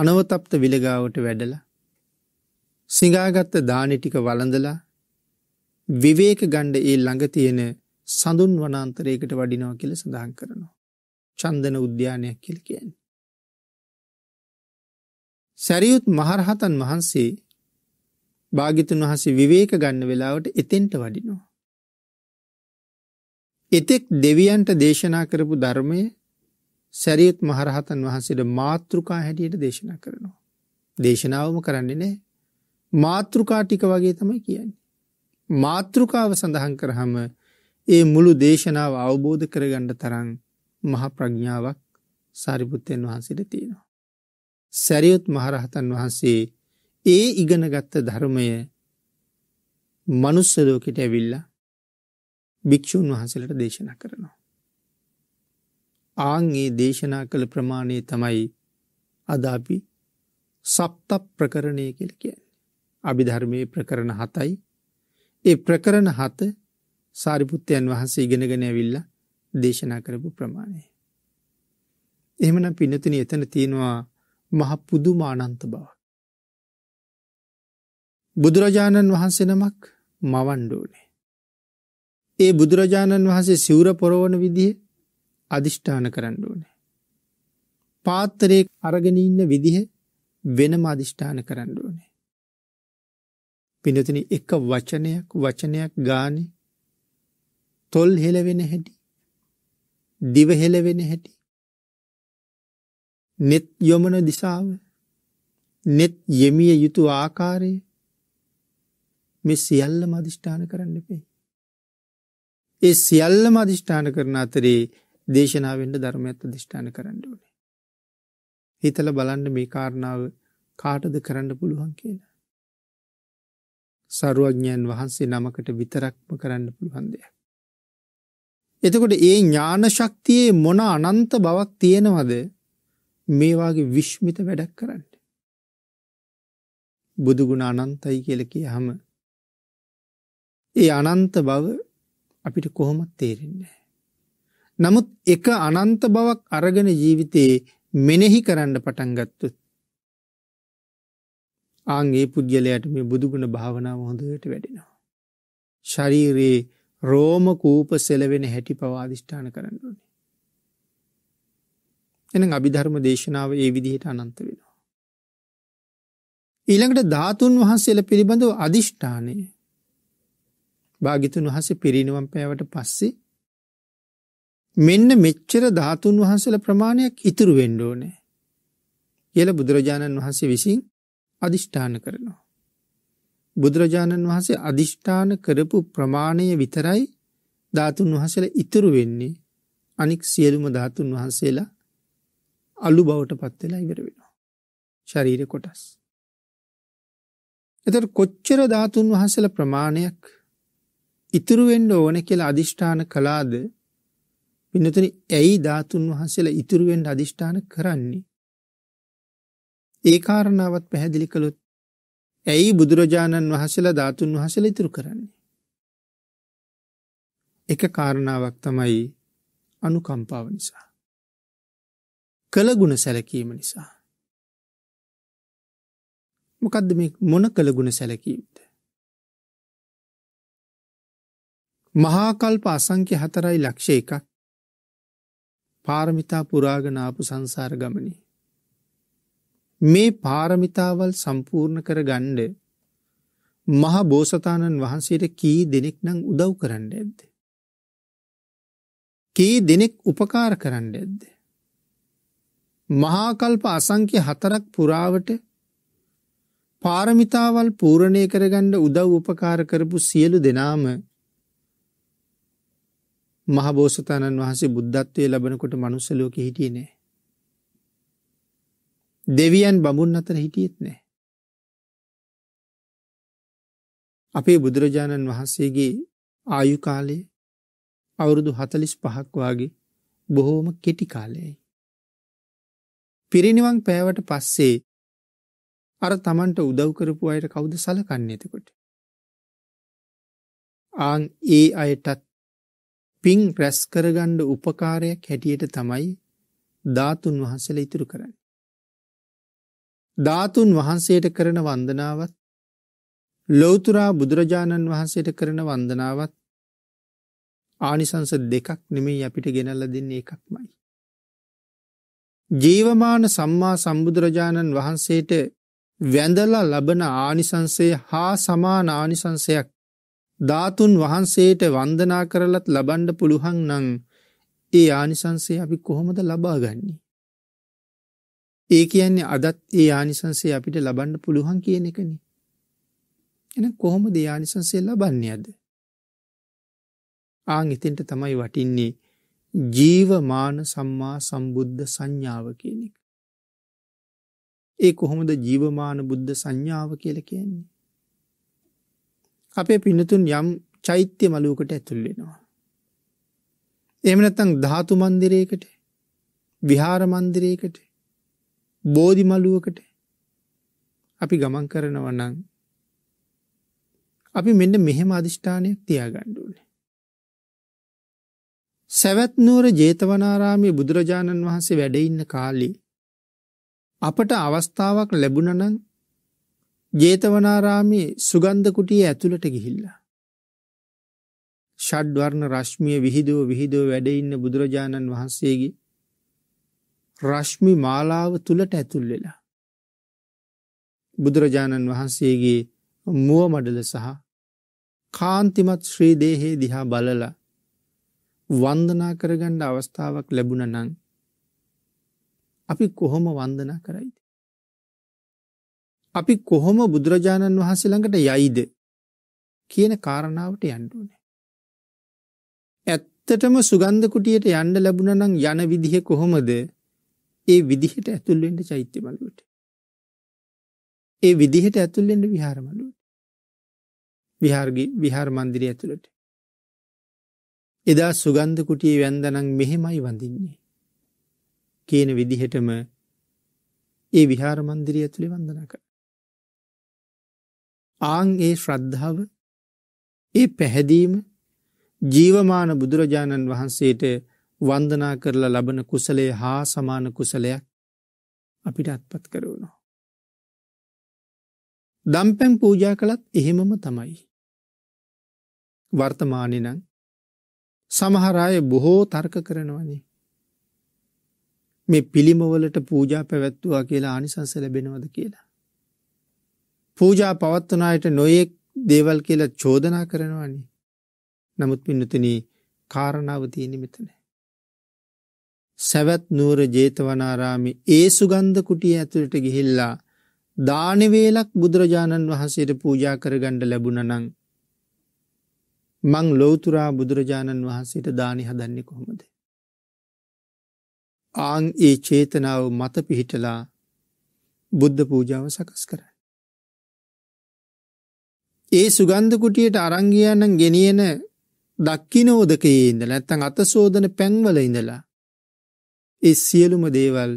Speaker 1: අනවතප්ත විලගාවට වැඩල සිඟාගත්ත දානෙටික වලඳලා විවේක ගණ්ඩ ඒ ළඟ තියෙන සඳුන් වනන්තරයකට වඩිනෝ කියල සඳහන් කරනවා. චන්දන උද්‍යානයක් කියල කියන්න. සැරියුත් මහරහතන් වහන්සේ භාගිතුන් වහසේ විවේක ගන්න වෙලාවට එතෙන්ට වඩිනවා. එතෙක් දෙවියන්ට දේශනා කරපු ධර්මය සැරියුත් මහරහතන් වහන්සේට මාතෘකා හැටියට දේශනා කරනවා. දේශනාවම කරන්නේ නෑ. මාතෘකා ටික වගේ තමයි කියන්නේ. මාතෘකාව සඳහන් කරහම ඒ මුළු දේශනාව අවබෝධ කරගන්න තරම් මහ ප්‍රඥාවක් සාරිපුත්තයන් වහන්සේට තියෙනවා. සැරියුත් මහරහතන් වහන්සේ ඒ ඉගෙනගත්ත ධර්මය මනුස්සලෝකට ඇවිල්ලා භික්‍ෂූන් වහන්සලට දේශනා කරනවා. ආංගේ දේශනා කළ ප්‍රමාණය තමයි අදාපි සප්ත ප්‍රකරණය කළ කියන්නේ. අභිධර්මයේ ප්‍රකරණ හතයි ඒ ප්‍රකරණ හත සාරිපුත්තයන් වහන්සේ ඉගෙනගෙන ඇවිල්ල දේශනා කරපු ප්‍රමාණය. එහමන පිනතින එතන තියෙනවා මහ පුදු මානන්ත බව. බුදුරජාණන් වහන්සෙනමක් මවන්්ඩෝනේ. ඒ බුදුරජාණන් වහන්සේ සිවුර පොරවන විදිහ අධිෂ්ඨාන කරන්න ඕනේ. පාත්තරේ අරගෙන ඉන්න විදිහ වෙනම අධිෂ්ඨාන කරන්න ඕනේ. පිනතින එක වචනයක් වචනයක් ගානේ තොල් හෙලවෙන හැටි දිව හෙලවෙන හැටි net යොමන දිශාව net යෙමිය යුතු ආකාරය මේ සියල්ලම අදිෂ්ඨාන කරන්න එපේ ඒ සියල්ලම අධිෂ්ඨාන කරන අතරේ දේශනාවෙන්ට ධර්මයත් අධිෂ්ඨාන කරන්න ඕනේ. හිතල බලන්න මේ කාරණාව කාටද කරන්න පුළුවන් කියලා. සරුවඥයන් වහන්සේ නමකට විතරක්ම කරන්න පුළුවන් දෙයක්. එතකොට ඒ ඥාන ශක්තියේ මොන අනන්ත බවක් තියෙනවද මේවාගේ විශ්මිත වැඩක් කරන්න. බුදුගුණ අනන්තයි කියල කිය හම ඒ අනන්ත බව අපිට කොහොමත් තේරෙන්නේ නමුත් එක අනන්ත බවක් අරගෙන ජීවිතේ මෙනෙහි කරන්න පටන් ගත්තොත් ආන්ගේ පුද්ගලයාට මේ බුදුගුණ භාවනාව හොඳට වැඩෙනවා. ශරීරයේ රෝම කූප සෙලවෙන හැටි පවාදිෂ්ඨාන කරන්න ඕනේ. එනම් අභිධර්ම දේශනාව ඒ විදිහට අනන්ත වෙනවා. ඊළඟට ධාතුන් වහන්සේලා පිළිබඳව අදිෂ්ඨානය භාගිතුන් වහන්සේ පිරිනිවන් පෑවට පස්සේ මෙන්න මෙච්චර ධාතුන් වහන්සේලා ප්‍රමාණයක් ඉතුරු වෙන්න ඕනේ කියලා බුදුරජාණන් වහන්සේ විසින් අදිෂ්ඨාන කරනවා. බුදුරජාණන් වහන්සේ අදිෂ්ඨාන කරපු ප්‍රමාණය විතරයි ධාතුන් වහන්සේලා ඉතුරු වෙන්නේ අනික් සියලුම ධාතුන් වහන්සේලා අලු බවට පත් වෙලා ඉවර වෙනවා. ශරීර කොටස්. එතකොට කොච්චර ධාතුන් වහන්සේලා ප්‍රමාණයක් ඉතුරු වෙන්න ඕනේ කියලා අදිෂ්ඨාන කළාද? පින්නතුනි ඇයි ධාතුන් වහන්සේලා ඉතුරු වෙන්න අදිෂ්ඨාන කරන්නේ? ඒ කාරණාවත් පැහැදිලි කළොත් ඇයි බුදුරජාණන් වහන්සේලා ධාතුන් වහන්සේලා ඉතුරු කරන්නේ? එක කාරණාවක් තමයි අනුකම්පාව නිසා. කළගුණ සැලකීම නිසා. මොකද්ද මේ මොන කළගුණ සැලකීමද? මහාකල්ප අසංක්‍ය හතරයි ලක්ෂ එකක් පාරමිතා පුරාගනාපු සංසාර ගමනි. මේ පාරමිතාවල් සම්පූර්ණ කර ගණ්ඩ මහා බෝසතාණන් වහන්සේට කී දෙනෙක් නං උදව් කරන්න ඇද්ද. කී දෙනෙක් උපකාර කරන්න ඇද්ද. මහාකල්ප අසංක්‍ය හතරක් පුරාවට පාරමිතාවල් පූරණය කරගණ්ඩ උදව් උපකාර කරපු සියලු දෙනාම මහබෝසතාණන් වහන්සේ බුද්ධත්වය ලබනකොට මනුස්සලෝක හිටිය නෑ. දෙවියන් බමුන් අතර හිටියෙත් නෑ. අපේ බුදුරජාණන් වහන්සේගේ ආයු කාලයේ අවුරුදු හතලිස් පහක් වගේ බොහෝම කෙටි කාලයයි. පිරිනිවන් පෑවට පස්සේ අර තමන්ට උදව් කරපු අයට කවුද සලකන්නේ එතකොට. ආං ඒ අයටත් පිං රැස් කරගන්න උපකාරයක් හැටියට තමයි ධාතුන් වහන්සේලා ඉතුරු කරන්නේ. ධාතුන් වහන්සේට කරන වන්දනාවත් ලෞතුරා බුදුරජාණන් වහන්සේට කරන වන්දනාවත් ආනිසංස දෙකක් නෙමෙයි අපිට ගෙනල්ලා දෙන්නේ එකක්මයි. ජීවමාන සම්මා සම්බුදුරජාණන් වහන්සේට වැඳලා ලබන ආනිසංසය හා සමාන ආනිසංසයක් ධාතුන් වහන්සේට වන්දනා කරලත් ලබන්න පුළුවන් නම් ඒ ආනිසංසය අපි කොහොමද ලබා ගන්නේ? ඒ කියන්නේ අදත් ඒ ආනිසංසය අපිට ලබන්න පුළුවන් කියන එකනේ. එහෙනම් කොහොමද ඒ ආනිසංසය ලබන්නේ අද? ආන් එතෙන්ට තමයි වටින්නේ ජීවමාන සම්මා සම්බුද්ධ සංඥාව කියන එක. ඒ කොහොමද ජීවමාන බුද්ධ සංඥාව කියලා කියන්නේ? අපේ පින්නතුන් යම් චෛත්‍ය මලුවකට ඇතුල් වෙනවා. එහෙම නැත්නම් ධාතු මන්දිරයකට, විහාර මන්දිරයකට, බෝධි මලුවකට අපි ගමන් කරනවා නම් අපි මෙන්න මෙහෙම අදිෂ්ඨානයක් තියාගන්න ඕනේ. සවැත් නුවර ජේතවනාරාමයේ බුදුරජාණන් වහන්සේ වැඩ ඉන්න කාලේ අපට අවස්ථාවක් ලැබුණා නම් ජේතවනාරාමේ සුගන්ධ කුටිය ඇතුළට ගිහිල්ලා. ෂඩ්වර්ණ රශ්මිය විහිදුව විහිදුව වැඩ ඉන්න බුදුරජාණන් වහන්සේගේ රශ්මි මාලාව තුලට ඇතුල් වෙලා බුදුරජාණන් වහන්සේගේ මුව මඩල සහ කාන්තිමත් ශ්‍රී දේහේ දිහා බලලා වන්දනා කරගන්න අවස්ථාවක් ලැබුණ නම් අපි කොහොම වන්දනා කරයිද අපි කොහොම බුදුරජාණන් වහන්සේ ළඟට යයිද කියන කාරණාවට යන්න ඕනේ. ඇත්තටම සුගන්ධ කුටියට යන්න ලැබුණා නම් යන විදිහ කොහොමද? ඒ විදිහට ඇතුල් වෙන්න චෛත්‍ය මළුවට. ඒ විදිහට ඇතුල් වෙන්න විහාර මළුවට. විහාරගේ විහාර මන්දිරය ඇතුළට. එදා සුගන්ධ කුටියේ වැන්දනම් මෙහෙමයි වඳින්නේ. කියන විදිහටම ඒ විහාර මන්දිරය ඇතුළේ වන්දනා කරා. ආං ඒ ශ්‍රද්ධාව ඒ පැහැදීම ජීවමාන බුදුරජාණන් වහන්සේට වන්දනා කරලා ලබන කුසලේ හා සමාන කුසලයක් අපිට අත්පත් කරුණු. දම්පැම් පූජා කළත් එහෙමම තමයි. වර්තමානනං සමහරාය බොහෝ තර්ක කරනවනේ. මේ පිළිමවලට පූජා පැවැත්තුවා කියලා ආනිසංස ලැබෙනවද කියලා. පූජා පවත්වන අයට නොයෙක් දේවල් කියලා චෝදනා කරනවානේ. නමුත් පින්නතුනි කාරණාව තියෙන්නේ මෙතන. සවැත් නුවර ජේතවනාරාමේ ඒ සුගන්ධ කුටිය ඇතුළට ගිහිල්ලා දාන වේලක් බුදුරජාණන් වහන්සේට පූජා කරගන්න ලැබුණා නම් මං ලෞතුරා බුදුරජාණන් වහන්සේට දානි හදන්නේ කොහොමද? ආන් ඒ චේතනාව මත පිහිටලා බුද්ධ පූජාව සකස් කරා. ඒ සුගන්ධ කුටියට අරන් ගියානම් ගෙනියන දක්කිනෝදකයේ ඉඳලා නැත්නම් අතසෝදන පැන්වල ඉඳලා ඒ සියලුම දේවල්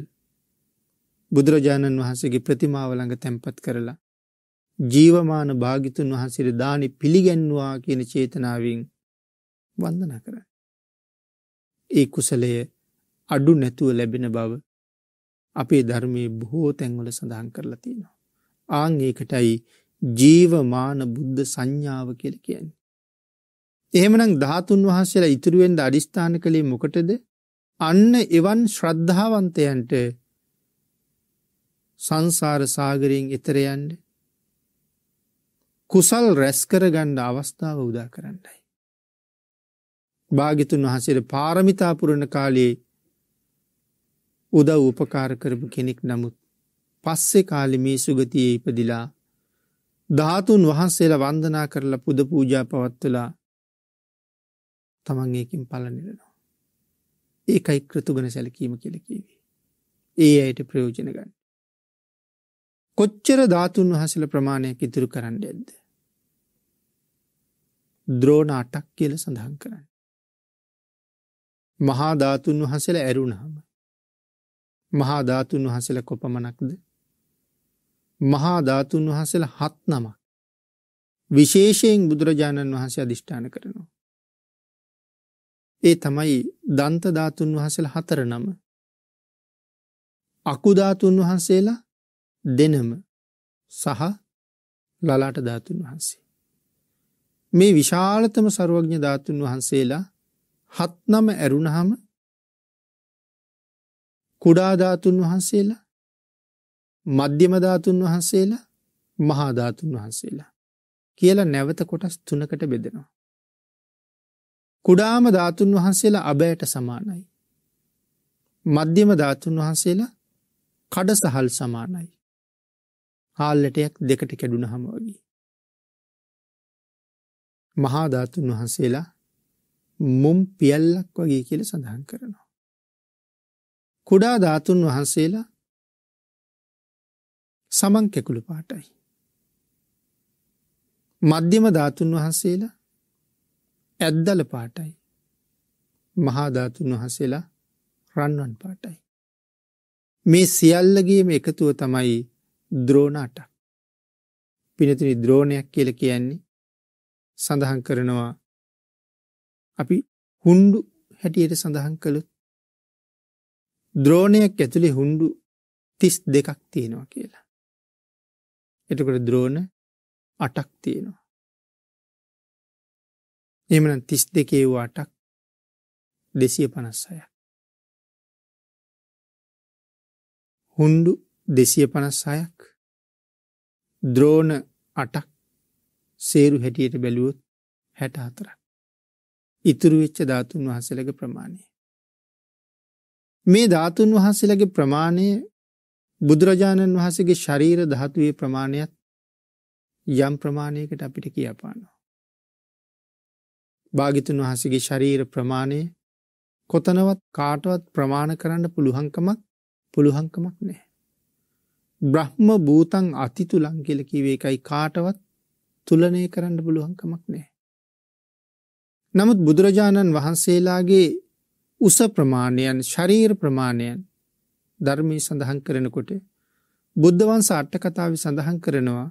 Speaker 1: බුදුරජාණන් වහන්සේගේ ප්‍රතිමාව ළඟ තැන්පත් කරලා ජීවමාන භාගිතුන් වහන්සේට දානි පිළිගැන්වුවා කියන චේතනාවෙන් වන්දනා කරා. ඒ කුසලය අඩු නැතුව ලැබෙන බව අපේ ධර්මයේ බොහෝ තැන්වල සඳහන් කරලා තියෙනවා. ආන් ඒකටයි ජීවමාන බුද්ධ සංඥාව කියල කියන්නේ. එහෙමනම් ධාතුන් වහන්සේලා ඉතුරුවෙන්ද අඩිස්ථාන කළේ මොකටද අන්න එවන් ශ්‍රද්ධාවන්තයන්ට සංසාර සාගරයෙන් එතරයන්ට කුසල් රැස්කර ගණ්ඩ අවස්ථාව උදා කරන්නයි. භාගිතුන් වහසට පාරමිතාපුරණ කාලයේ උදව් උපකාර කරපු කෙනෙක් නමුත් පස්සෙ කාලි මේ සුගතියේ ඉපදිලා ධාතුන් වහන්සේලා වන්දනා කරලා පුද පූජා පවත්වලා තමන් ඒකින් පලනිරනවා. ඒකයි ක්‍රතුගන සැලකීම කෙලකීවී. ඒ අයට ප්‍රයෝජන ගන්න. කොච්චර ධාතුන් වහසල ප්‍රමාණයක් ඉතුරු කරන්න ඇද්ද. ද්‍රෝණ අටක් කියල සඳහන් කරන්න. මහා ධාතුන් වහසල ඇරුණහම මහා ධාතුන් වහසල කොපමණක්ද මහා ධාතුන් වහන්සේලා හත් නම විශේෂයෙන් බුදුරජාණන් වහන්සේ අධිෂ්ඨාන කරනවා. ඒ තමයි දන්ත ධාතුන් වහන්සේලා හතර නම අකු ධාතුන් වහන්සේලා දෙනම සහ ලලාට ධාතුන් වහන්සේ මේ විශාලතම ਸਰවඥ ධාතුන් වහන්සේලා හත් නම ඇරුණහම කුඩා ධාතුන් වහන්සේලා මධ්‍යමධාතුන් වහන්සේලා මහාධාතුන් වහන්සේලා කියලා නැවත කොටස් තුනකට බෙදෙනවා. කුඩාම ධාතුන් වහන්සේලා අබෑට සමානයි. මධ්‍යම ධාතුන් වහන්සේලා කඩ සහල් සමානයි. හාල්ලටයක් දෙකට කැඩුණ හම වගේ. මහාධාතුන් වහන්සේලා මුම් පියල්ලක් වගේ කියල සඳහන් කරනවා. කුඩා ධාතුන් වහන්සේලා සමන් කැකුළු පාටයි. මධ්‍යම ධාතුන් වහන්සේලා ඇද්දල පාටයි. මහාධාතුන් වහසේලා රන්වන් පාටයි. මේ සියල්ලගේම එකතුව තමයි ද්‍රෝණාටක්. පිනතිනි ද්‍රෝණයක් කියල කියන්නේ සඳහන් කරනවා අපි හුන්ඩු හැටියට සඳහන් කළු ද්‍රෝණයක් ඇතුළේ හුන්ඩු තිස් දෙකක් තියෙනවා කියලා. එතකොට ද්‍රෝණ අටක් තියෙනවා. එමන තිස් දෙකේ වූ අටක් දෙසිය පනස්සය. හුන්ඩු දෙසිය පනස්සායක් ද්‍රෝණ අටක් සේරු හැටියට බැලුවොත් හැට හතරක්. ඉතුරු වෙච්ච ධාතුන් වහසලක ප්‍රමාණය. මේ ධාතුන් වහන්සේලගේ ප්‍රමාණය බුදුරජාණන් වහන්සේගේ ශරීර ධාතුවේ ප්‍රමාණයත් යම් ප්‍රමාණයකට අපිට කියපානවා. භාගිතුන් වහන්සේගේ ශරීර ප්‍රමාණය කොතනවත් කාටවත් ප්‍රමාණ කරන්න පුළුහංකමක් පුළුහංකමක් නෑ. බ්‍රහ්ම භූතන් අති තුළං කෙලකිවේ එකයි කාටවත් තුලනය කරන්න පුළුවන්කමක් නෑ. නමුත් බුදුරජාණන් වහන්සේලාගේ උස ප්‍රමාණයන් ශරීර ප්‍රමාණයන් ධර්මී සඳහන් කරනකොට බුද්ධවන් සාට්ට කතාව සඳහන් කරනවා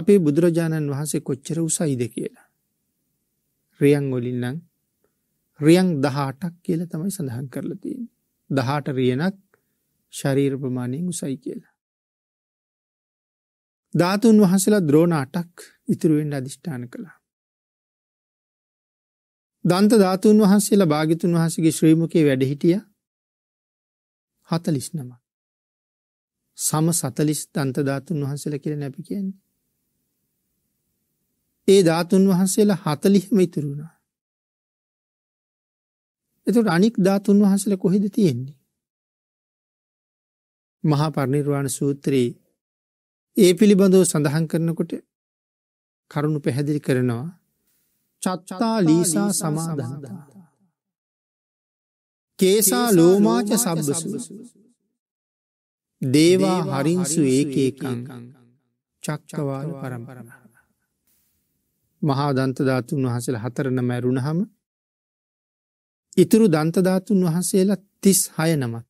Speaker 1: අපේ බුදුරජාණන් වහන්සේ කොච්චර උසයිද කියලා. රියන් ඔලින්නම් රියන් දහටක් කියල තමයි සඳහන් කරලතින්. දහට රියනක් ශරීරප්‍රමාණයෙන් උසයි කියලා. ධාතුන් වහසලා ද්‍රෝණාටක් ඉතුරුවෙන්ට අධිෂ්ඨාන කළා. දන්ත ධාතුන් වහන්සේලා භාගිතුන් වහසගේ ශ්‍රීමකයේ වැඩහිටියා හතලිස් නම. සම සතලිස් දන්තධාතුන් වහන්සේල කියෙන නැපි කියන්නේ. ඒ ධාතුන් වහන්සේලා හතලිහම ඉතුරුණා. එතුට අනික් ධාතුන් වහන්සල කොහෙද තියෙන්නේ. මහා පරණිර්වාණ සූත්‍රයේ ඒ පිළිබඳව සඳහන් කරනකොට කරුණු පැහැදිලි කරනවා චත්තා ලීසා සමාධන්තා කේසා ලෝමාච සබ්බසු දේවා හරින්සු ඒකේකං චක්කවාල පරම්පරම මහා දන්තධාතුන් වහසල හතරන මැරුණහම ඉතුරු දන්තධාතුන් වහන්සේලා තිස් හය නමත්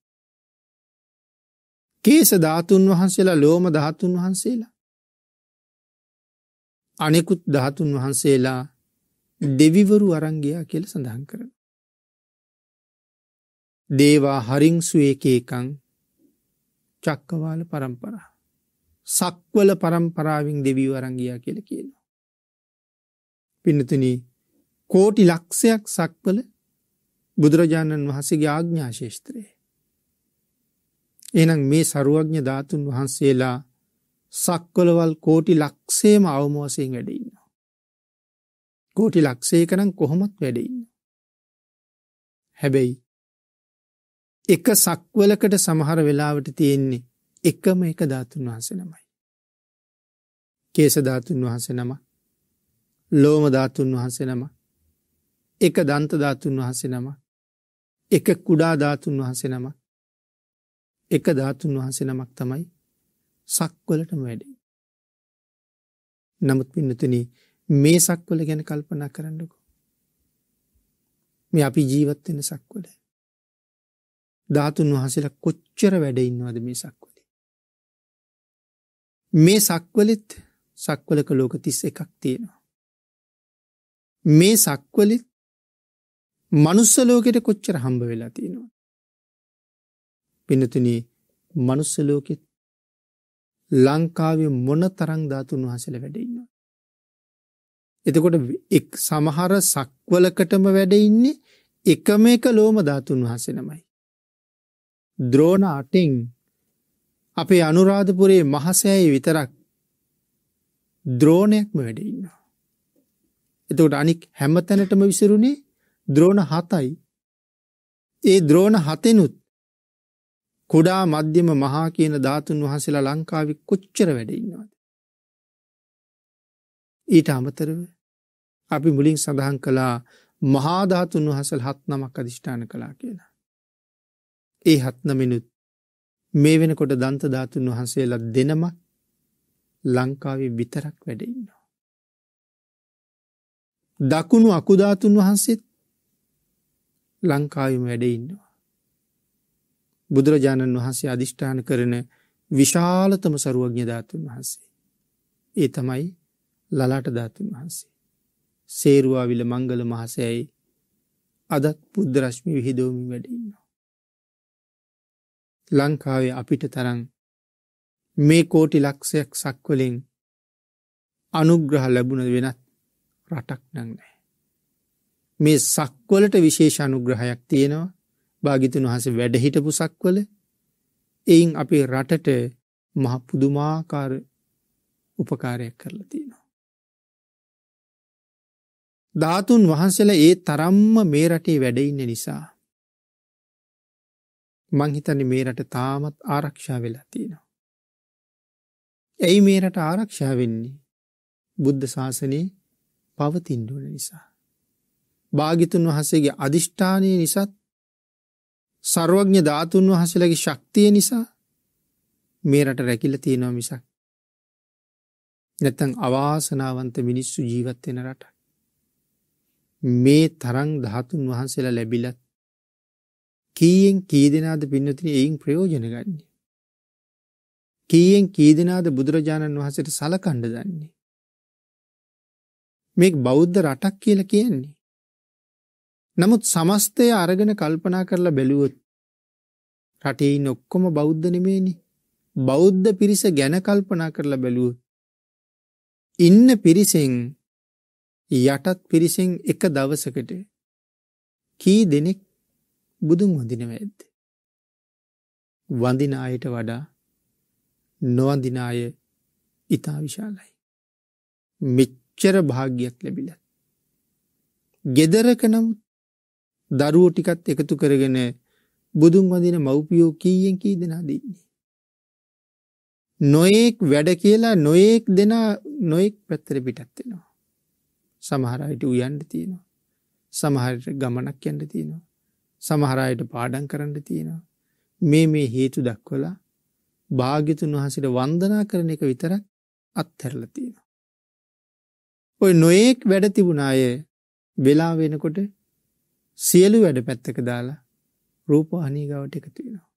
Speaker 1: කේස ධාතුන් වහන්සේලා ලෝම ධාතුන් වහන්සේලා අනෙකුත් ධාතුන් වහන්සේලා දෙවිවරු අරංගයා කියල සඳහන් කරන දේවා හරිංසු ඒකේකං චක්කවාල පරම්පරා. සක්වල පරම්පරාවෙන් දෙවී වරංගියා කියල කියනවා. පිනතුන කෝටි ලක්ෂයක් සක්වල බුදුරජාණන් වහසගේ ආග්ඥාශේෂත්‍රයේ. එනම් මේ සරුවඥ ධාතුන් වහන්සේලා සක්වලවල් කෝටි ලක්ෂේම අවමෝසයෙන් වැඩඉන්න. කෝටි ලක්ෂේකනම් කොහොමත් වැඩඉන්න. හැබැයි එක සක්වලකට සමහර වෙලාවට තියෙන්නේ එකම එක ධාතුන් වහන්සේ නමයි. කේස ධාතුන් වහන්සේ නම ලෝම ධාතුන් වහන්සේ නම එක දන්ත ධාතුන් වහන්සේ නම එක කුඩා ධාතුන් වහන්සේ නම එක ධාතුන් වහන්සේ නමක් තමයි සක්වලටම වැඩේ. නමුත් පින්නතුන මේ සක්වල ගැන කල්පනා කරන්නකෝ. මේ අපි ජීවත්වෙන සක්වලේ. ධාතුන් වහන්සේලා කොච්චර වැඩ ඉන්නවද මේ සක්වලේ. මේ සක්වලෙත් සක්වලක ලෝක තිස් එකක් තියෙනවා. මේ සක්වලෙත් මනුස්ස ලෝකෙට කොච්චර හම්බ වෙලා තියෙනවා. පිනතුන මනුස්ස ලෝකෙත් ලංකාවේ මොන තරං ධාතුන් වහසල වැඩඉන්නවා. එතකොට සමහර සක්වලකටම වැඩඉන්නේ එකම එක ලෝම ධාතුන් වහසෙනමයි. ද්‍රෝණ අටෙන් අපේ අනුරාධපුරයේ මහසෑයි විතරක් ද්‍රෝණයක්ම වැඩ ඉන්නවා. එතකොට අනික් හැම තැනටම විසිරුණේ ද්‍රෝණ හතයි. ඒ ද්‍රෝණ හතෙනුත් කුඩා මධ්‍යම මහා කියන ධාතුන් වහන්සේලා ලංකාවි කොච්චර වැඩඉන්නවාද. ඊට අමතරව අපි මුලින් සඳහන් කළා මහාධාතුන් වහසල් හත් නමක් අධිෂ්ඨාන කලා කියලා. ඒ හත්නමිනුත් මේ වෙනකොට දන්තධාතුන් වහන්සේලා දෙනමත් ලංකාවේ විතරක් වැඩඉන්නවා. දකුණු අකුධාතුන් වහන්සේත් ලංකාවම වැඩඉන්නවා. බුදුරජාණන් වහන්සේ අධිෂ්ඨාන කරන විශාලතම සරුවඥ ධාතුන් වහන්සේ. ඒ තමයි ලලාට ධාතුන් වහන්සේ. සේරුවාවිල මංගල මහසයයි අදත් බුද්ධරශ්මි විහිදෝමින් වැඩඉන්නවා. ලංකාවේ අපිට තරන් මේ කෝටි ලක්ෂයක් සක්වලින් අනුග්‍රහ ලැබුණ වෙනත් රටක් නංනෑ. මේ සක්වලට විශේෂ අනුග්‍රහයක් තියෙනවා භාගිතුන් වහස වැඩහිටපු සක්වල එයින් අපේ රටට මහ පුදුමාකාර උපකාරයක් කරලා තියෙනවා. ධාතුන් වහන්සල ඒ තරම්ම මේ රටේ වැඩඉන්න නිසා මං හිතන්නේ මේ රට තාමත් ආරක්ෂා වෙලා තියෙනවා. ඇයි මේ රට ආරක්ෂා වෙන්නේ? බුද්ධ ශාසනයේ පවතින්න ඕන නිසා. භාගිතුන් වහන්සේගේ අදිෂ්ඨානය නිසාත් සර්වඥ ධාතුන් වහන්සේලාගේ ශක්තිය නිසා මේ රට රැකිලා තියෙනවා මිසක් නැත්තම් අවාසනාවන්ත මිනිස්සු ජීවත් වෙන රටක්. මේ තරම් ධාතුන් වහන්සේලා ලැබිලත් කීයෙන් කී දෙනාද පින්නතින එයින් ප්‍රයෝජන ගන්නේ. කීයෙන් කී දෙනාද බුදුරජාණන් වහසට සලකණ්ඩ දන්නේ. මේ බෞද්ධ රටක් කියල කියන්නේ. නමුත් සමස්තය අරගෙන කල්පනා කරලා බැලුවොත් රටෙයින් ඔක්කොම බෞද්ධ නෙමේනි බෞද්ධ පිරිස ගැන කල්පනා කරලා බැලුවොත් ඉන්න පිරිසෙන් යටත් පිරිසෙන් එක දවසකට කී දෙනෙක් බුදුන් වඳිනව ඇද්ද. වඳින අයට වඩා නොවඳින අය ඉතා විශාලයි. මෙච්චර භාග්‍යයක් ලැබිල. ගෙදරක නමුත් දරුවෝ ටිකත් එකතු කරගෙන බුදුන් වඳින මව්පියෝ කීයෙන් කී දෙනා දෙන්නේ. නොයෙක් වැඩ කියලා නොයෙක් දෙනා නොයෙක් පැත්තර පිටත් වෙනවා. සමහර අයට උයන්ඩ තියෙනවා. සමහරට ගමනක් යන්න තියෙනවා. සමහරයට පාඩන් කරන්න තියෙනවා. මේ මේ හේතු දක්වලා භාගිතුන් වහසිට වන්දනා කරන එක විතරක් අත්හැරල තියෙනවා. ඔය නොයෙක් වැඩ තිබුණාය වෙලා වෙනකොට සියලු වැඩ පැත්තක දාලා රූපහනී ගවට එකතු වෙනවා.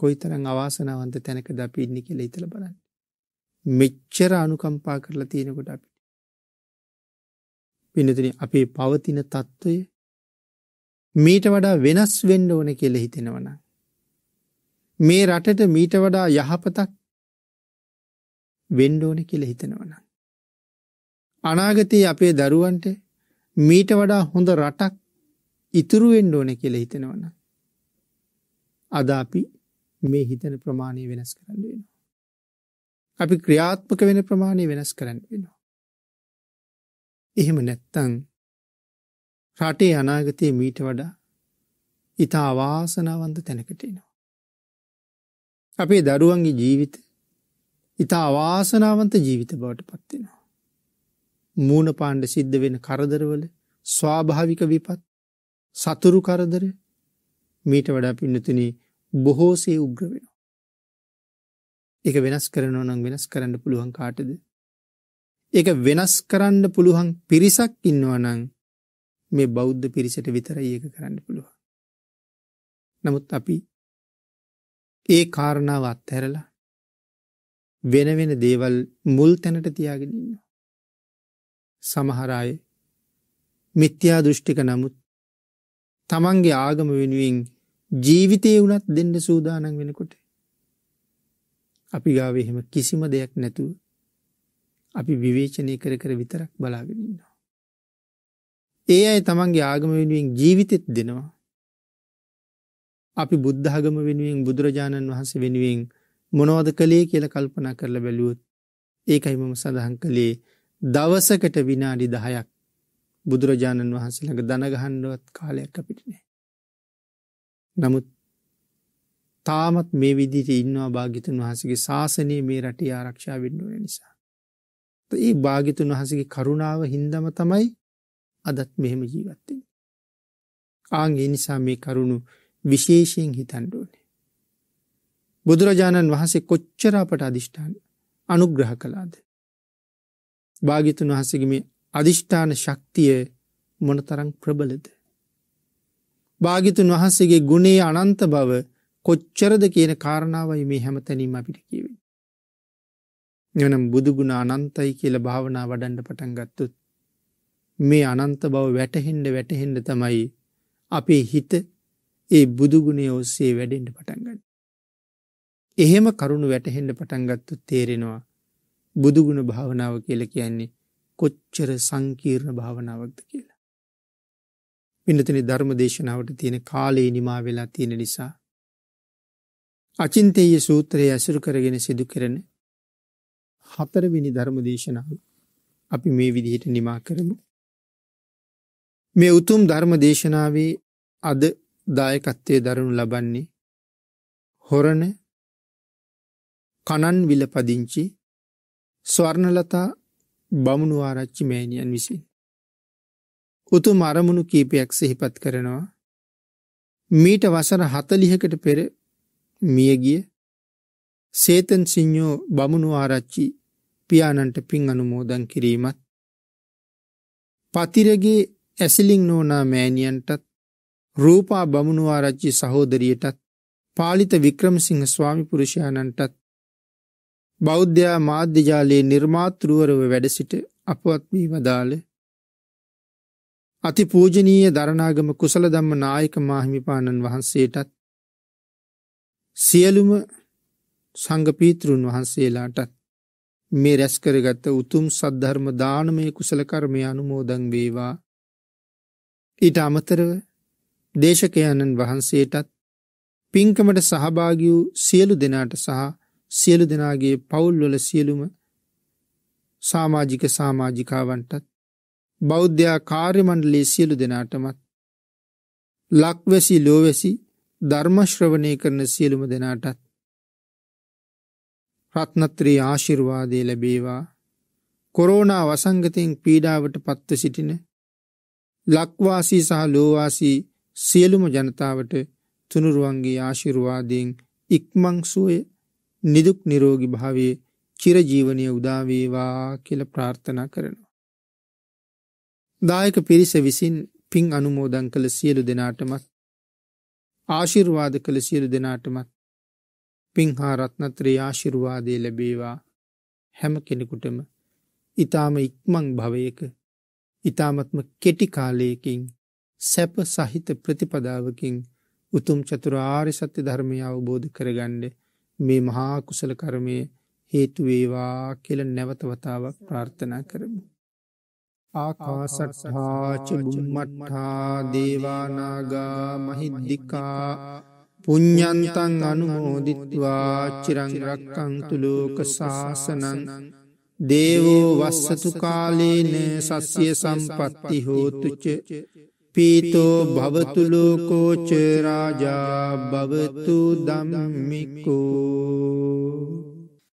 Speaker 1: කොයි තරං අවාසනාවන්ත තැනක ද අපි ඉන්න කියල ඉතල බලන්න. මෙච්චර අනුකම්පා කරලා තියෙනකොට අපිට. පිනතින අපේ පවතින තත්ත්වය මීට වඩා වෙනස් වෙන්න ඕන කියලා හිතෙනවනම් මේ රටට මීට වඩා යහපතක් වෙන්න ඕන කියලා හිතනවනම් අනාගතයේ අපේ දරුවන්ට මීට වඩා හොඳ රටක් ඉතුරු වෙන්න ඕන කියලා හිතනවනම් අද අපි මේ හිතන ප්‍රමාණය වෙනස් කරන්න වෙනවා. අපි ක්‍රියාත්මක වෙන ප්‍රමාණය වෙනස් කරන්න වෙනවා. එහෙම නැත්තම් රටේ අනාගතයේ මීට වඩා ඉතා අවාසනාවන්ත තැනකටේනවා. අපේ දරුවන්ගේ ජීවිත ඉතා අවාසනාවන්ත ජීවිත බවට පත්වෙනවා. මූුණ පාණ්ඩ සිද්ධ වෙන කරදරවල ස්වාභාවික විපත් සතුරු කරදර මීට වඩා පින්නතුන බොහෝසේ උග්‍ර වෙනවා. එක වෙනස් කරනව නම් වෙනස් කරන්න පුළුවන් කාටද. එක වෙනස් කරන්න පුළුවන් පිරිසක් ඉන්නවනං මේ බෞද්ධ පිරිසට විතර ඒක කරන්න පුළුවන්. නමුත් අපි ඒ කාරණාව අත්හැරලා වෙන වෙන දේවල් මුල් තැනට තියාගෙන ඉන්නවා. සමහර අය මිත්‍යා දෘෂ්ටික නමුත් තමන්ගේ ආගම වෙනුවෙන් ජීවිතේ වුණත් දෙන්න සූදානම් වෙනකොට අපි ගාව එහෙම කිසිම දෙයක් නැතුව අපි විවේචනය කර කර විතරක් බලාගෙන ඉන්නවා. ඒ අය තමන්ගේ ආගම වෙනුවෙන් ජීවිතෙත් දෙනවා. අපි බුද්ධාගම වෙනුවෙන් බුදුරජාණන් වහන්සේ වෙනුවෙන් මොනවද කළේ කියල කල්පනා කරලා බැලුවොත් ඒකයිමම සඳහන් කළේ දවසකට විනාඩි දහයක් බුදුරජාණන් වහන්සේළඟ දනගහන්ඩුවත් කාලයක් අපිට නෑ. නමුත් තාමත් මේ විදිට ඉන්නවා භාගිතුන් වහසගේ ශාසනය මේ රටේ ආරක්ෂා වෙන්නුව නිසා. ඒ භාගිතුන් වහසගේ කරුණාව හින්දම තමයි අදත් මෙහෙම ජීවත්තෙන්. ආගේ නිසා මේ කරුණු විශේෂයෙන් හිතන්ඩුවනේ. බුදුරජාණන් වහන්සේ කොච්චරාපට අධිෂ්ඨාන අනුග්‍රහ කලාද. භාගිතුන් වහසගේ මේ අධිෂ්ඨාන ශක්තිය මොනතරං ප්‍රබලද. භාගිතුන් වහන්සේගේ ගුණේ අනන්ත බව කොච්චරද කියන කාරණාවයි මේ හැමතැනීම අපිට කිවේ. යනම් බුදුගුණ අනන්තයි කියල භාවනා වඩන්ඩ පටන් ගත්තුත් මේ අනන්ත බව වැටහෙන්ඩ වැටහෙන්ඩ තමයි අපේ හිත ඒ බුදුගුණේ ඔස්සේ වැඩෙන්ට පටන්ගන්න. එහෙම කරුණු වැටහෙන්ඩ පටන්ගත්තු තේරෙනවා බුදුගුණ භාවනාව කියල කියන්නේ කොච්චර සංකීර්ණ භාවනාවක්ද කියලා. පිනතන ධර්ම දේශනාවට තියෙන කාලයේ නිමා වෙලා තියෙන නිසා. අචින්තයේ සූත්‍රයේ ඇසුරු කරගෙන සිදු කරන හතරවෙනි ධර්ම දේශනාව අපි මේ විදිහට නිමා කරමු. මේ උතුම් ධර්ම දේශනාවේ අද දායකත්වය දරනු ලබන්නේ හොරණ කණන් විලපදිංචි ස්වර්ණලතා බමුණු ආරච්චි මෑණියන් විසින්. උතුම් අරමුණු කීපයක් සිහිපත් කරනවා. මීට වසර හතලිහකට පෙර මියගිය සේතන් සිං්ඥෝ බමුණු ආරච්චි පියාණන්ට පින් අනුමෝදන් කිරීමත් පතිරගේ ඇසිලිං නෝනා මෑණියන්ටත් රූපා බමුණුආරච්චි සහෝදරියටත් පාලිත වික්‍රමසිංහ ස්වාමි පුරුෂයාණන්ටත් බෞද්ධයා මාධ්‍යජාලයේ නිර්මාතෘවරව වැඩ සිට අපවත් වී වදාළ අති පූජනීය දරණාගම කුසල ධම්ම නායක මාහිමිපාණන් වහන්සේටත් සියලුම සංඝපීතෘන් වහන්සේලාටත් මේ රැස් කරගත් උතුම් සද්ධර්ම දානමය කුසල කර්මය අනුමෝදන් වේවා ඊට අමතරව දේශකයන්න් වහන්සේටත් පින්කමට සහභාගී වූ සියලු දෙනාට සහ සියලු දෙනාගේ පවුල්වල සියලුම සමාජික සමාජිකාවන්ටත් බෞද්ධයා කාර්ය මණ්ඩලයේ සියලු දෙනාටමත් ලක්වැසි ලෝවැසි ධර්ම ශ්‍රවණය කරන සියලුම දෙනාටත් රත්නත්‍රී ආශිර්වාදය ලැබේවා කොරෝනා වසංගතයෙන් පීඩාවට පත්ව සිටින ලක්වාසී සහ ලෝවාසී සියලුම ජනතාවට තුනුරුවන්ගේ ආශිර්වාදයෙන් ඉක්මං සුවය නිදුක් නිරෝගී භාවයේ චිරජීවනයේ උදා වේවා කියලා ප්‍රාර්ථනා කරනවා. දායක පිරිස විසින් පින් අනුමෝදන් කළ සියලු දෙනාටමත් ආශිර්වාද කළ සියලු දෙනාටමත් පින් හා රත්නත්‍රේ ආශිර්වාදය ලැබේවා හැම කෙනෙකුටම ඊ타ම ඉක්මං භවයක ඊ타මත්ම කෙටි කාලයකින් සැප සහිත ප්‍රතිපදාවකින් උතුම් චතුරාර්ය සත්‍ය ධර්මය අවබෝධ කරගන්න මේ මහා කුසල කර්මය හේතු වේවා කියලා නැවත වතාවක් ප්‍රාර්ථනා කරමු. ආකාසට්ඨා ච බුම්මට්ඨා දේවා නාග මහිද්దికා පුඤ්ඤන්තං අනුමෝදිත්වා චිරං රක්ඛන්තු ලෝක සාසනං දේවෝ වස්සතු කාලේන සස්්‍යය සම්පත්ති හෝතුච පීතෝ භවතුලෝකෝචරාජා භවතු දම්මිකෝ